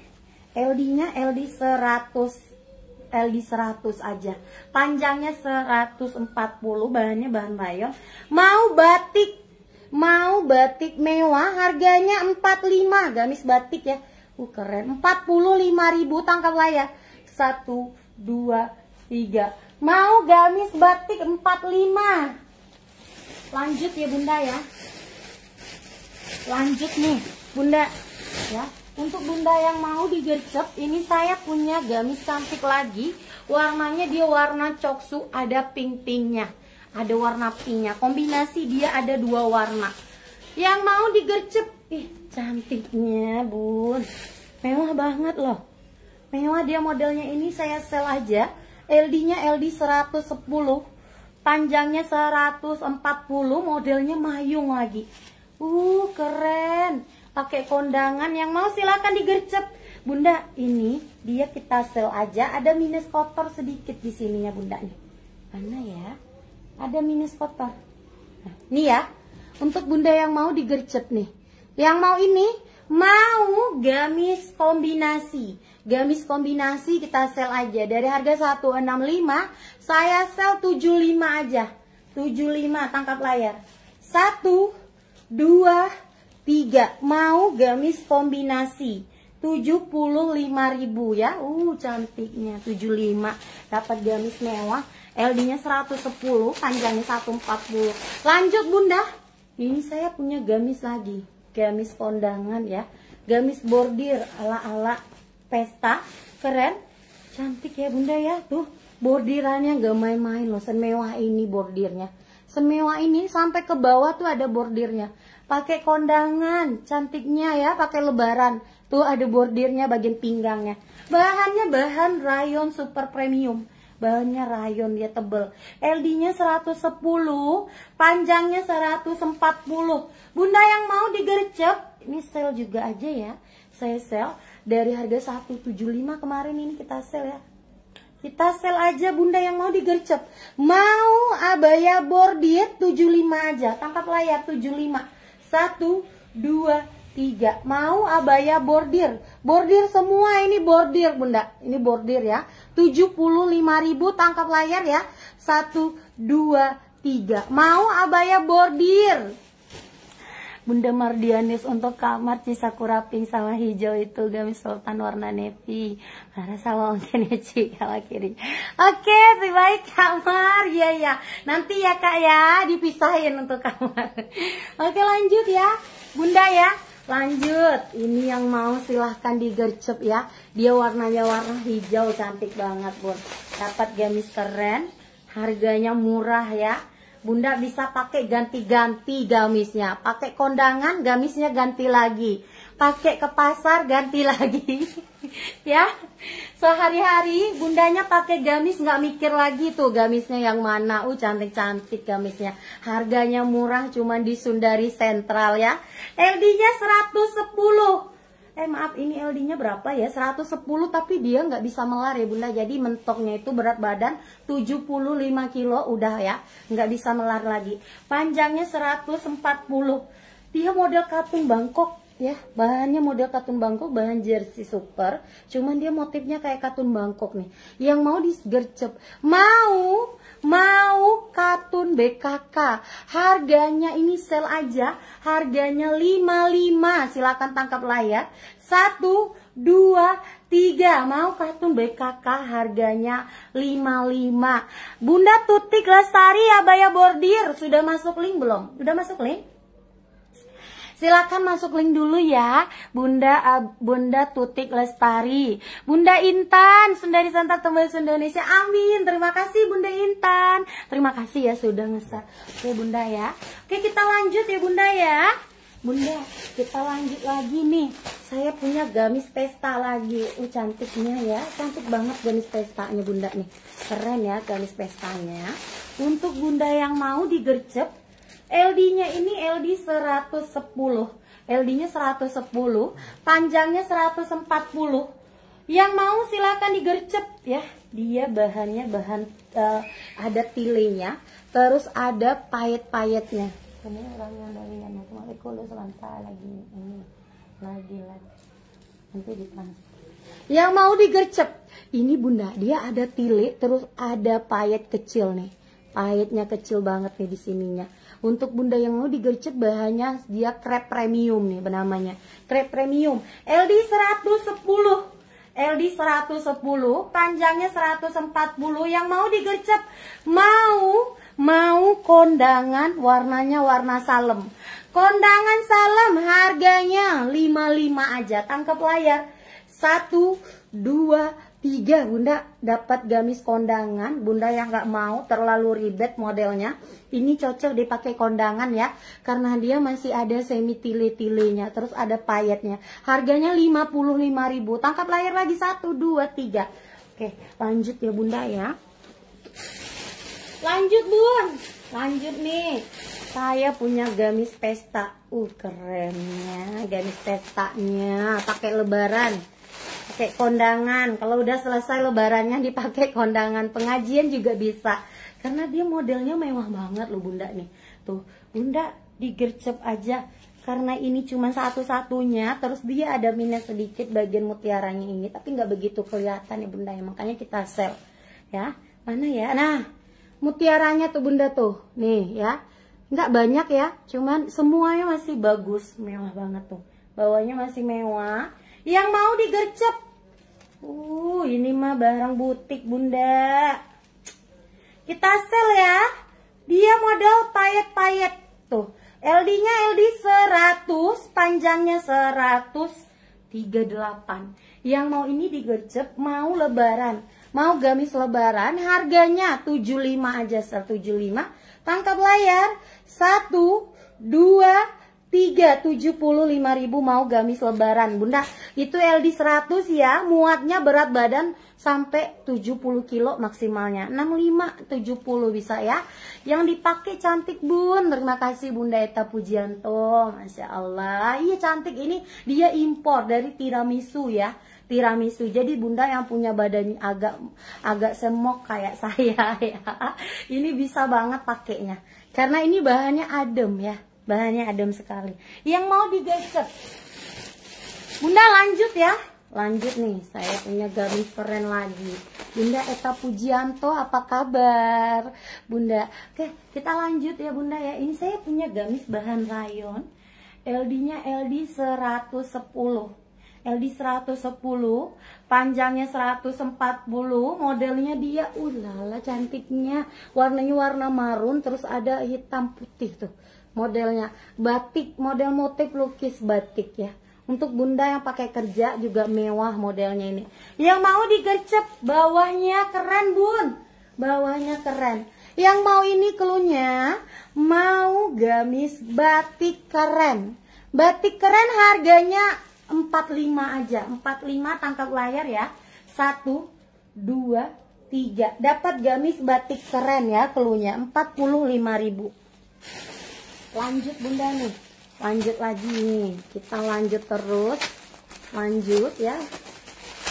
LD nya LD 100 LD 100 aja panjangnya 140 bahannya bahan rayon mau batik Mau batik mewah harganya 45 gamis batik ya. Uh keren. 45.000 tangkap ya. 1 2 3. Mau gamis batik 45. Lanjut ya Bunda ya. Lanjut nih Bunda ya. Untuk Bunda yang mau digercep, ini saya punya gamis cantik lagi. Warnanya dia warna coksu, ada pink-pinknya ada warna pinknya kombinasi dia ada dua warna yang mau digercep ih cantiknya bun mewah banget loh mewah dia modelnya ini saya sel aja LD nya LD 110 panjangnya 140 modelnya mayung lagi uh keren pakai kondangan yang mau silahkan digercep bunda ini dia kita sel aja ada minus kotor sedikit di sininya bunda nih mana ya ada minus kotor nah, nih ya untuk bunda yang mau digercep nih yang mau ini mau gamis kombinasi gamis kombinasi kita sel aja dari harga 165 saya sel 75 aja 75 tangkap layar 1 2 3 mau gamis kombinasi 75.000 ya. Uh cantiknya 75 dapat gamis mewah. LD-nya 110, panjangnya 140. Lanjut Bunda. Ini saya punya gamis lagi. Gamis kondangan ya. Gamis bordir ala-ala pesta. Keren. Cantik ya Bunda ya. Tuh, bordirannya gak main-main loh. Semewah ini bordirnya. Semewah ini sampai ke bawah tuh ada bordirnya. Pakai kondangan, cantiknya ya, pakai lebaran. Tuh ada bordirnya bagian pinggangnya. Bahannya bahan rayon super premium Bahannya rayon dia tebel. LD-nya 110, panjangnya 140. Bunda yang mau digercep, ini sale juga aja ya. Saya sale dari harga 175 kemarin ini kita sale ya. Kita sel aja bunda yang mau digercep. Mau abaya bordir 75 aja. Tangkap layar 75. 1 2 3. Mau abaya bordir Bordir semua ini bordir bunda Ini bordir ya 75.000 tangkap layar ya 1, 2, 3 Mau abaya bordir Bunda Mardianis untuk kamar Cisakura pink sama hijau itu gamis sultan warna navy. karena sama mungkin ya Ci [LAUGHS] kiri. Oke, lebih baik kamar. Iya ya. Nanti ya Kak ya dipisahin untuk kamar. [LAUGHS] Oke, lanjut ya. Bunda ya. Lanjut, ini yang mau silahkan digercep ya. Dia warnanya warna hijau, cantik banget bun. Dapat gamis keren, harganya murah ya. Bunda bisa pakai ganti-ganti gamisnya. Pakai kondangan, gamisnya ganti lagi. Pakai ke pasar, ganti [LAUGHS] lagi ya sehari-hari bundanya pakai gamis nggak mikir lagi tuh gamisnya yang mana uh cantik cantik gamisnya harganya murah cuman di Sundari Sentral ya LD-nya 110 eh maaf ini LD-nya berapa ya 110 tapi dia nggak bisa melar ya bunda jadi mentoknya itu berat badan 75 kilo udah ya nggak bisa melar lagi panjangnya 140 dia model katung Bangkok ya bahannya model katun bangkok bahan jersey super cuman dia motifnya kayak katun bangkok nih yang mau digercep mau mau katun BKK harganya ini sel aja harganya 55 silahkan tangkap layar satu dua tiga mau katun BKK harganya 55 Bunda Tutik Lestari Abaya Bordir sudah masuk link belum? sudah masuk link? Silakan masuk link dulu ya, Bunda uh, Bunda Tutik Lestari, Bunda Intan, Sundari Santa teman Indonesia. Amin. Terima kasih Bunda Intan. Terima kasih ya sudah ngeser. Oke Bunda ya. Oke kita lanjut ya Bunda ya. Bunda, kita lanjut lagi nih. Saya punya gamis pesta lagi. Uh, cantiknya ya. Cantik banget gamis pestanya Bunda nih. Keren ya gamis pestanya. Untuk Bunda yang mau digercep, LD-nya ini LD 110 LD-nya 110 Panjangnya 140 Yang mau silakan digercep ya Dia bahannya bahan uh, Ada tilenya Terus ada payet-payetnya Ini orangnya dari yang Kemarin lagi ini Lagi lagi Nanti ditransfer yang mau digercep ini bunda dia ada tile terus ada payet kecil nih payetnya kecil banget nih di sininya untuk bunda yang mau digercet bahannya dia crepe premium nih namanya. Crepe premium. LD 110. LD 110, panjangnya 140 yang mau digercep mau mau kondangan warnanya warna salem. Kondangan salem harganya 55 aja tangkap layar. 1 2 Tiga, Bunda dapat gamis kondangan. Bunda yang nggak mau terlalu ribet modelnya. Ini cocok dipakai kondangan ya. Karena dia masih ada semi tile-tilenya. Terus ada payetnya. Harganya ribu Tangkap layar lagi. Satu, dua, tiga. Oke, lanjut ya Bunda ya. Lanjut, Bun. Lanjut nih. Saya punya gamis pesta. Uh, kerennya. Gamis pestanya. Pakai lebaran pakai kondangan. Kalau udah selesai lebarannya dipakai kondangan. Pengajian juga bisa. Karena dia modelnya mewah banget loh bunda nih. Tuh, bunda digercep aja. Karena ini cuma satu-satunya, terus dia ada minus sedikit bagian mutiaranya ini. Tapi nggak begitu kelihatan ya bunda ya. Makanya kita sel. Ya, mana ya? Nah, mutiaranya tuh bunda tuh. Nih ya. Nggak banyak ya, cuman semuanya masih bagus. Mewah banget tuh. Bawahnya masih mewah yang mau digercep. Uh, ini mah barang butik, Bunda. Kita sel ya. Dia model payet-payet. Tuh, LD-nya LD 100, panjangnya 138. Yang mau ini digercep, mau lebaran. Mau gamis lebaran, harganya 75 aja, 175. Tangkap layar, 1, 2, 375.000 mau gamis lebaran Bunda itu LD 100 ya muatnya berat badan sampai 70 kilo maksimalnya 65 70 bisa ya yang dipakai cantik Bun terima kasih Bunda Eta Pujianto Masya Allah iya cantik ini dia impor dari tiramisu ya tiramisu. Jadi bunda yang punya badan agak agak semok kayak [LAUGHS] saya ya. Ini bisa banget pakainya. Karena ini bahannya adem ya bahannya adem sekali yang mau digesek bunda lanjut ya lanjut nih saya punya gamis keren lagi Bunda Eta Pujianto apa kabar Bunda oke kita lanjut ya Bunda ya ini saya punya gamis bahan rayon LD nya LD 110 LD 110 panjangnya 140 modelnya dia ulala uh, cantiknya warnanya warna marun terus ada hitam putih tuh modelnya batik model motif lukis batik ya untuk bunda yang pakai kerja juga mewah modelnya ini yang mau digercep bawahnya keren bun bawahnya keren yang mau ini keluhnya mau gamis batik keren batik keren harganya 45 aja 45 tangkap layar ya 1 2 3 dapat gamis batik keren ya keluhnya 45 ribu lanjut bunda nih lanjut lagi nih kita lanjut terus lanjut ya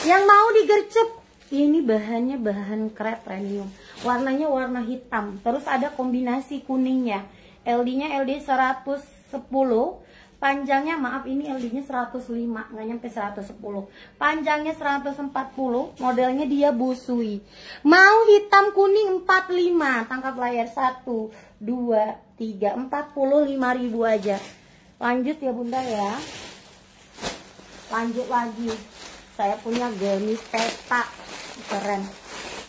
yang mau digercep ini bahannya bahan krep premium warnanya warna hitam terus ada kombinasi kuningnya LD nya LD 110 panjangnya maaf ini LD nya 105 nggak nyampe 110 panjangnya 140 modelnya dia busui mau hitam kuning 45 tangkap layar 1 2, 3, 45 ribu aja. Lanjut ya bunda ya. Lanjut lagi. Saya punya gamis peta. Keren.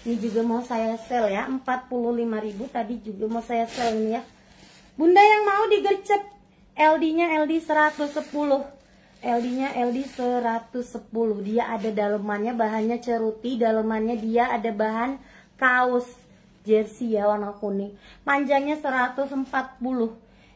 Ini juga mau saya sel ya. 45 ribu tadi juga mau saya sel ini ya. Bunda yang mau digercep. LD-nya LD 110. LD-nya LD 110. Dia ada dalemannya, bahannya ceruti, dalemannya dia ada bahan kaos jersey ya warna kuning panjangnya 140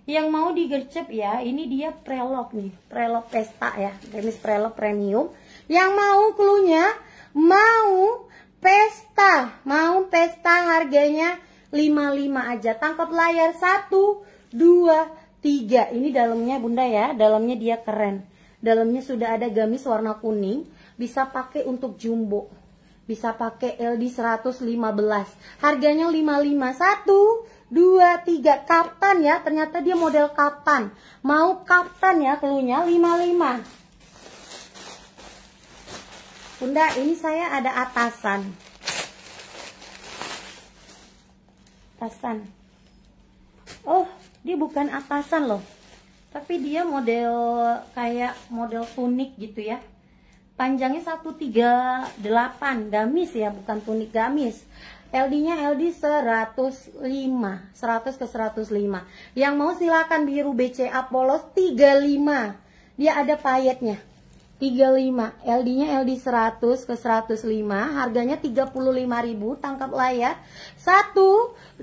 yang mau digercep ya ini dia prelok nih prelok pesta ya jenis prelok premium yang mau klunya mau pesta mau pesta harganya 55 aja tangkap layar 1 2 3 ini dalamnya bunda ya dalamnya dia keren dalamnya sudah ada gamis warna kuning bisa pakai untuk jumbo bisa pakai LD 115 harganya 551 dua tiga kapan ya ternyata dia model kapan mau kapan ya keluarnya 55 Bunda ini saya ada atasan atasan oh dia bukan atasan loh tapi dia model kayak model tunik gitu ya panjangnya 138 gamis ya bukan tunik gamis LD nya LD 105 100 ke 105 yang mau silakan biru BCA polos 35 dia ada payetnya 35 LD nya LD 100 ke 105 harganya 35.000 tangkap layar 1 2 3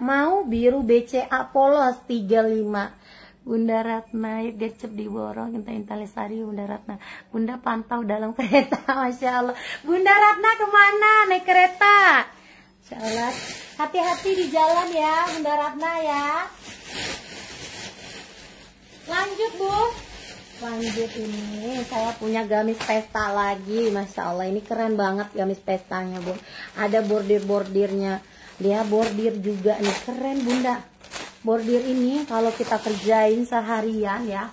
mau biru BCA polos 35 Bunda Ratna Gercep di Borong Inta intalisari Bunda Ratna Bunda pantau dalam [LAUGHS] kereta Masya Allah Bunda Ratna kemana naik kereta Masya Allah hati-hati di jalan ya Bunda Ratna ya lanjut Bu lanjut ini saya punya gamis pesta lagi Masya Allah ini keren banget gamis pestanya Bu ada bordir-bordirnya dia bordir juga nih keren Bunda bordir ini kalau kita kerjain seharian ya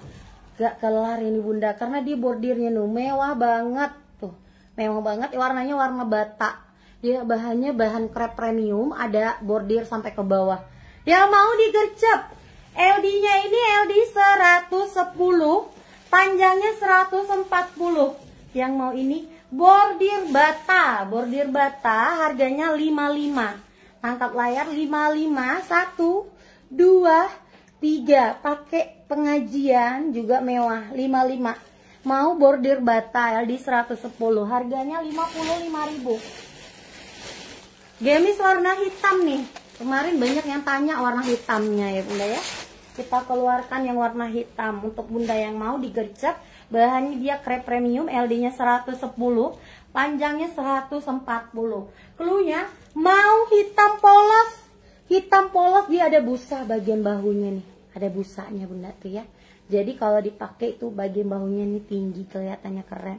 gak kelar ini bunda karena di bordirnya nu mewah banget tuh mewah banget warnanya warna bata dia bahannya bahan krep premium ada bordir sampai ke bawah yang mau digercep LD nya ini LD 110 panjangnya 140 yang mau ini bordir bata bordir bata harganya 55 tangkap layar 55 satu 2, 3 Pakai pengajian juga mewah, 55 Mau bordir batal di 110, harganya ribu Gamis warna hitam nih. Kemarin banyak yang tanya warna hitamnya ya Bunda ya. Kita keluarkan yang warna hitam untuk Bunda yang mau digercep. Bahannya dia crepe premium, LD-nya 110 panjangnya 140 keluhnya mau hitam polos hitam polos dia ada busa bagian bahunya nih ada busanya bunda tuh ya jadi kalau dipakai tuh bagian bahunya nih tinggi kelihatannya keren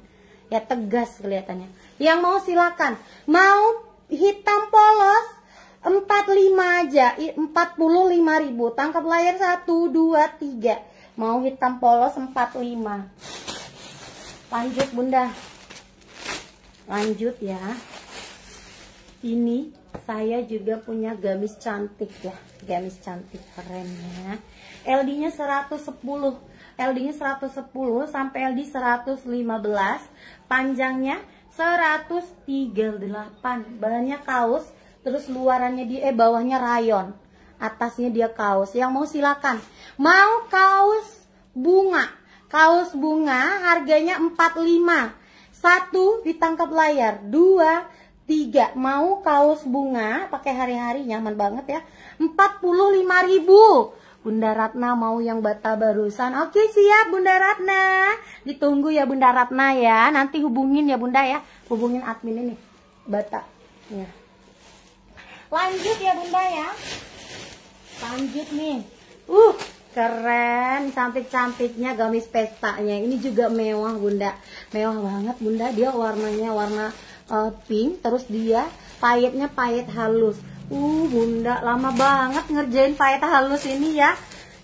ya tegas kelihatannya yang mau silakan mau hitam polos 45 aja 45 ribu tangkap layar 1 2 3 mau hitam polos 45 lanjut bunda lanjut ya ini saya juga punya gamis cantik ya gamis cantik keren ya LD nya 110 LD nya 110 sampai LD 115 panjangnya 138 bahannya kaos terus luarannya di eh bawahnya rayon atasnya dia kaos yang mau silakan mau kaos bunga kaos bunga harganya 45 satu ditangkap layar dua 3 mau kaos bunga pakai hari-hari nyaman banget ya. 45.000. Bunda Ratna mau yang bata barusan. Oke, siap Bunda Ratna. Ditunggu ya Bunda Ratna ya. Nanti hubungin ya Bunda ya. Hubungin admin ini bata ya. Lanjut ya Bunda ya. Lanjut nih. Uh, keren cantik-cantiknya gamis pestanya. Ini juga mewah Bunda. Mewah banget Bunda. Dia warnanya warna uh, pink terus dia payetnya payet halus uh bunda lama banget ngerjain payet halus ini ya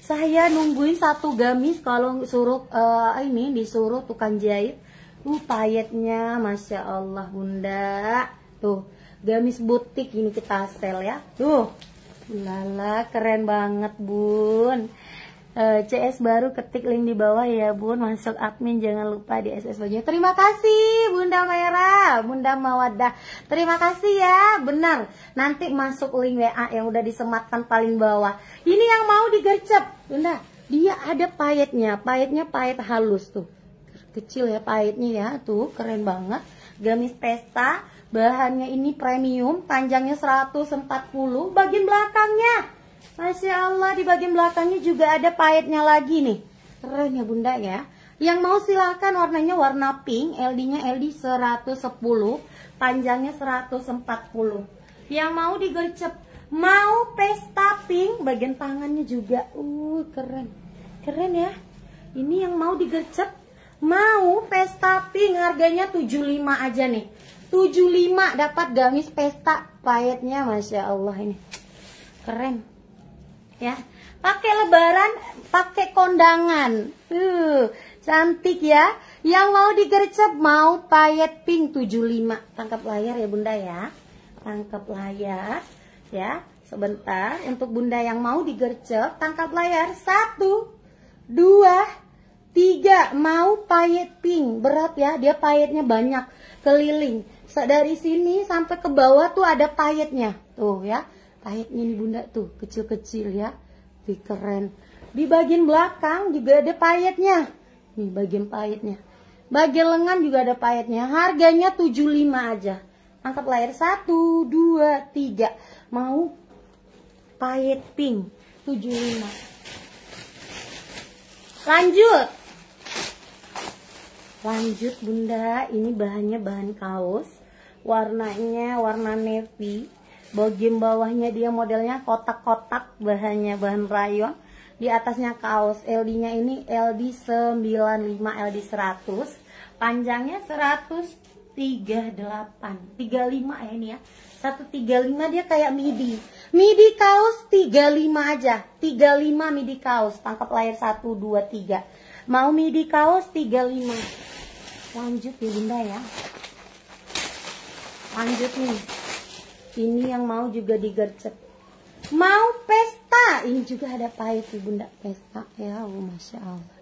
saya nungguin satu gamis kalau suruh uh, ini disuruh tukang jahit uh payetnya masya Allah bunda tuh gamis butik ini kita sel ya tuh lala keren banget bun Eh, CS baru ketik link di bawah ya bun masuk admin jangan lupa di SS bagian terima kasih Bunda Merah Bunda Mawadah terima kasih ya benar nanti masuk link WA yang udah disematkan paling bawah ini yang mau digercep Bunda dia ada payetnya Payetnya payet halus tuh kecil ya payetnya ya tuh keren banget gamis pesta bahannya ini premium panjangnya 140 bagian belakangnya Masya Allah di bagian belakangnya juga ada pahitnya lagi nih Keren ya bunda ya Yang mau silahkan warnanya warna pink LD nya LD 110 Panjangnya 140 Yang mau digercep Mau pesta pink Bagian tangannya juga Uh keren Keren ya Ini yang mau digercep Mau pesta pink harganya 75 aja nih 75 dapat gamis pesta Pahitnya Masya Allah ini Keren ya pakai lebaran pakai kondangan uh cantik ya yang mau digercep mau payet pink 75 tangkap layar ya bunda ya tangkap layar ya sebentar untuk bunda yang mau digercep tangkap layar satu dua tiga mau payet pink berat ya dia payetnya banyak keliling dari sini sampai ke bawah tuh ada payetnya tuh ya ayatnya nih bunda tuh kecil-kecil ya Wih, keren di bagian belakang juga ada payetnya nih bagian payetnya bagian lengan juga ada payetnya harganya 75 aja angkat layar 1, 2, 3 mau payet pink 75 lanjut lanjut bunda ini bahannya bahan kaos warnanya warna navy Bagian bawahnya dia modelnya kotak-kotak bahannya bahan rayon. Di atasnya kaos LD-nya ini LD 95 LD 100. Panjangnya 138. 35 ya ini ya. 135 dia kayak midi. Midi kaos 35 aja. 35 midi kaos. Tangkap layar 1 2 3. Mau midi kaos 35. Lanjut ya Bunda ya. Lanjut nih. Ini yang mau juga digercep. Mau pesta. Ini juga ada pahit di bunda pesta. Ya Allah, Masya Allah.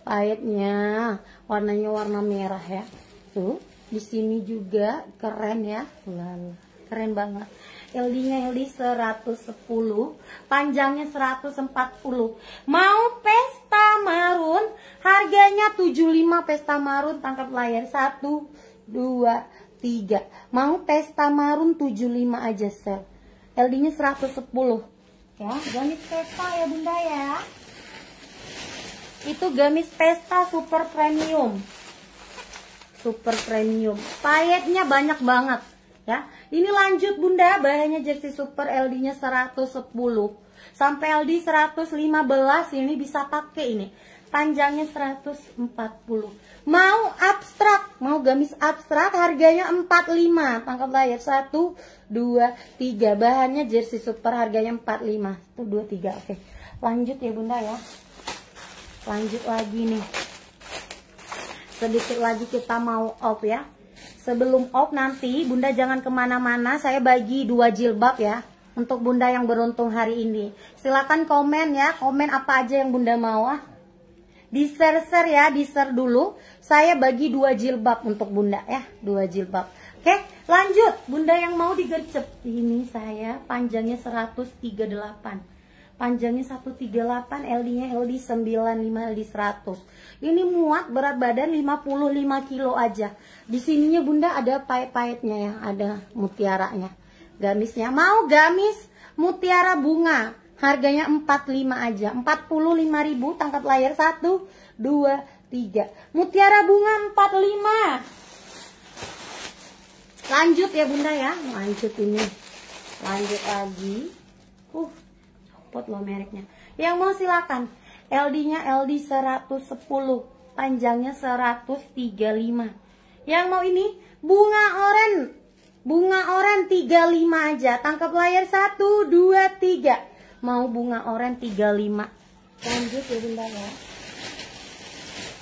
Pahitnya warnanya warna merah ya. Tuh, di sini juga keren ya. Lala. Keren banget. LD-nya LD 110, panjangnya 140. Mau pesta marun, harganya 75 pesta marun tangkap layar 1 2 3 mau pesta marun 75 aja sel LD nya 110 ya gamis pesta ya bunda ya itu gamis pesta super premium super premium payetnya banyak banget ya ini lanjut bunda bahannya jersey super LD nya 110 sampai LD 115 ini bisa pakai ini panjangnya 140 mau abstrak mau gamis abstrak harganya 45 tangkap layar 1 2 3 bahannya jersey super harganya 45 itu 2 3 oke lanjut ya bunda ya lanjut lagi nih sedikit lagi kita mau off ya sebelum off nanti bunda jangan kemana-mana saya bagi dua jilbab ya untuk bunda yang beruntung hari ini silakan komen ya komen apa aja yang bunda mau ah di share-share ya, di share dulu. Saya bagi dua jilbab untuk bunda ya, dua jilbab. Oke, lanjut. Bunda yang mau digercep. Ini saya panjangnya 138 panjangnya 138 LD-nya LD 95 LD 100 ini muat berat badan 55 kilo aja di sininya bunda ada pahit-pahitnya ya ada mutiaranya gamisnya mau gamis mutiara bunga Harganya 45 aja. 45.000 tangkap layar 1 2 3. Mutiara bunga 45. Lanjut ya Bunda ya. Lanjut ini. Lanjut lagi. Uh, copot loh mereknya. Yang mau silakan. LD-nya LD 110, panjangnya 135. Yang mau ini bunga oren. Bunga oren 35 aja. Tangkap layar 1 2 3 mau bunga oren 35 lanjut ya bunda ya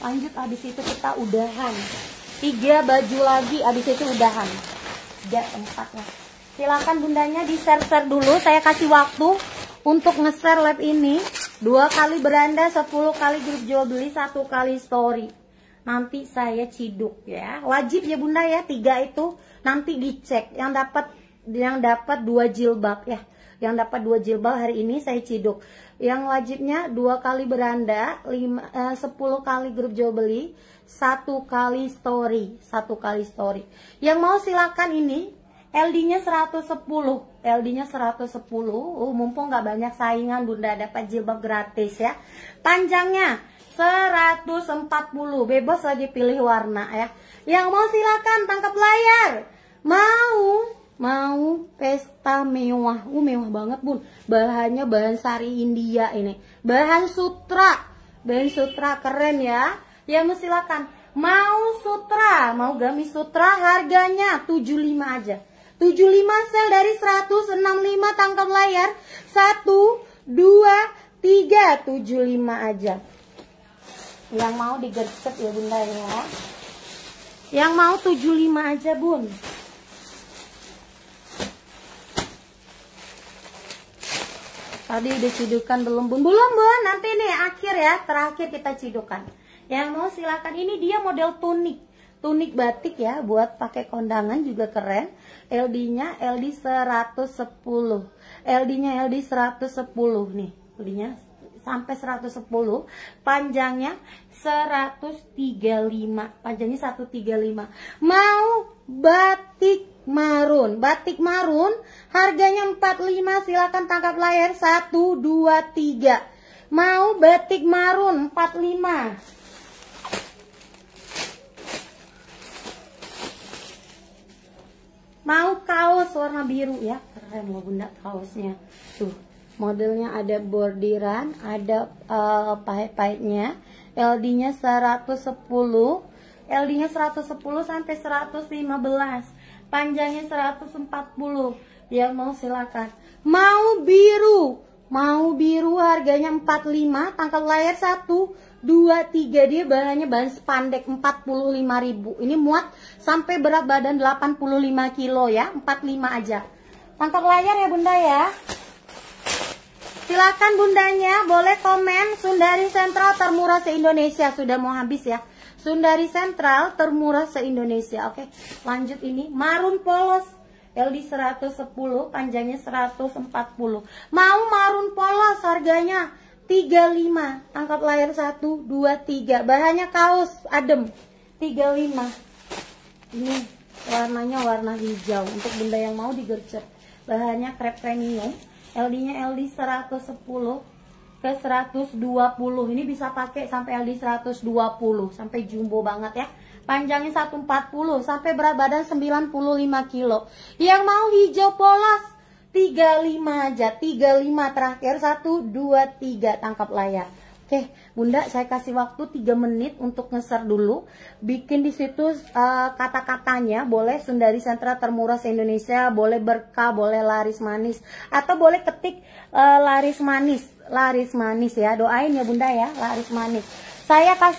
lanjut abis itu kita udahan tiga baju lagi abis itu udahan tiga empat ya silakan bundanya di share share dulu saya kasih waktu untuk nge-share lab ini dua kali beranda 10 kali grup jual beli satu kali story nanti saya ciduk ya wajib ya bunda ya tiga itu nanti dicek yang dapat yang dapat dua jilbab ya yang dapat dua jilbab hari ini saya ciduk. Yang wajibnya dua kali beranda, eh, sepuluh eh, kali grup jual beli, satu kali story, satu kali story. Yang mau silakan ini LD-nya 110, LD-nya 110. Uh, mumpung nggak banyak saingan, Bunda dapat jilbab gratis ya. Panjangnya 140, bebas lagi pilih warna ya. Yang mau silakan tangkap layar. Mau mau pesta mewah. Uh, mewah banget, Bun. Bahannya bahan sari India ini. Bahan sutra. Bahan sutra keren ya. Ya, silakan. Mau sutra, mau gamis sutra harganya 75 aja. 75 sel dari 165 tangkap layar. 1 2 3 75 aja. Yang mau digercep ya Bunda ya. Yang mau 75 aja, Bun. Tadi udah cidukan belum bun? Belum bun, nanti nih akhir ya, terakhir kita cidukan. Yang mau silakan ini dia model tunik. Tunik batik ya, buat pakai kondangan juga keren. LD-nya LD 110. LD-nya LD 110 nih. LD-nya sampai 110. Panjangnya 135. Panjangnya 135. Mau batik marun. Batik marun harganya 45. Silakan tangkap layar 1 2 3. Mau batik marun 45. Mau kaos warna biru ya. Keren loh Bunda kaosnya. Tuh, modelnya ada bordiran, ada uh, pahit-pahitnya. LD-nya 110. LD-nya 110 sampai 115 panjangnya 140 yang mau silakan mau biru mau biru harganya 45 tangkap layar 1 2 3 dia bahannya bahan spandek 45.000 ini muat sampai berat badan 85 kilo ya 45 aja tangkap layar ya bunda ya silakan bundanya boleh komen Sundari Sentral termurah se-Indonesia sudah mau habis ya Sundari Sentral termurah se-Indonesia. Oke, lanjut ini marun polos LD 110 panjangnya 140. Mau marun polos harganya 35. Angkat layar 1 2 3. Bahannya kaos adem 35. Ini warnanya warna hijau untuk benda yang mau digercep. Bahannya krep premium. LD-nya LD 110 ke 120 ini bisa pakai sampai LD 120 sampai jumbo banget ya panjangnya 140 sampai berat badan 95 kilo yang mau hijau polos 35 aja 35 terakhir 1 2 3 tangkap layar Oke, Bunda, saya kasih waktu 3 menit untuk ngeser dulu. Bikin di situ uh, kata-katanya, boleh Sundari Sentra termurah se-Indonesia, boleh berkah, boleh laris manis, atau boleh ketik uh, laris manis laris manis ya doain ya bunda ya laris manis saya kasih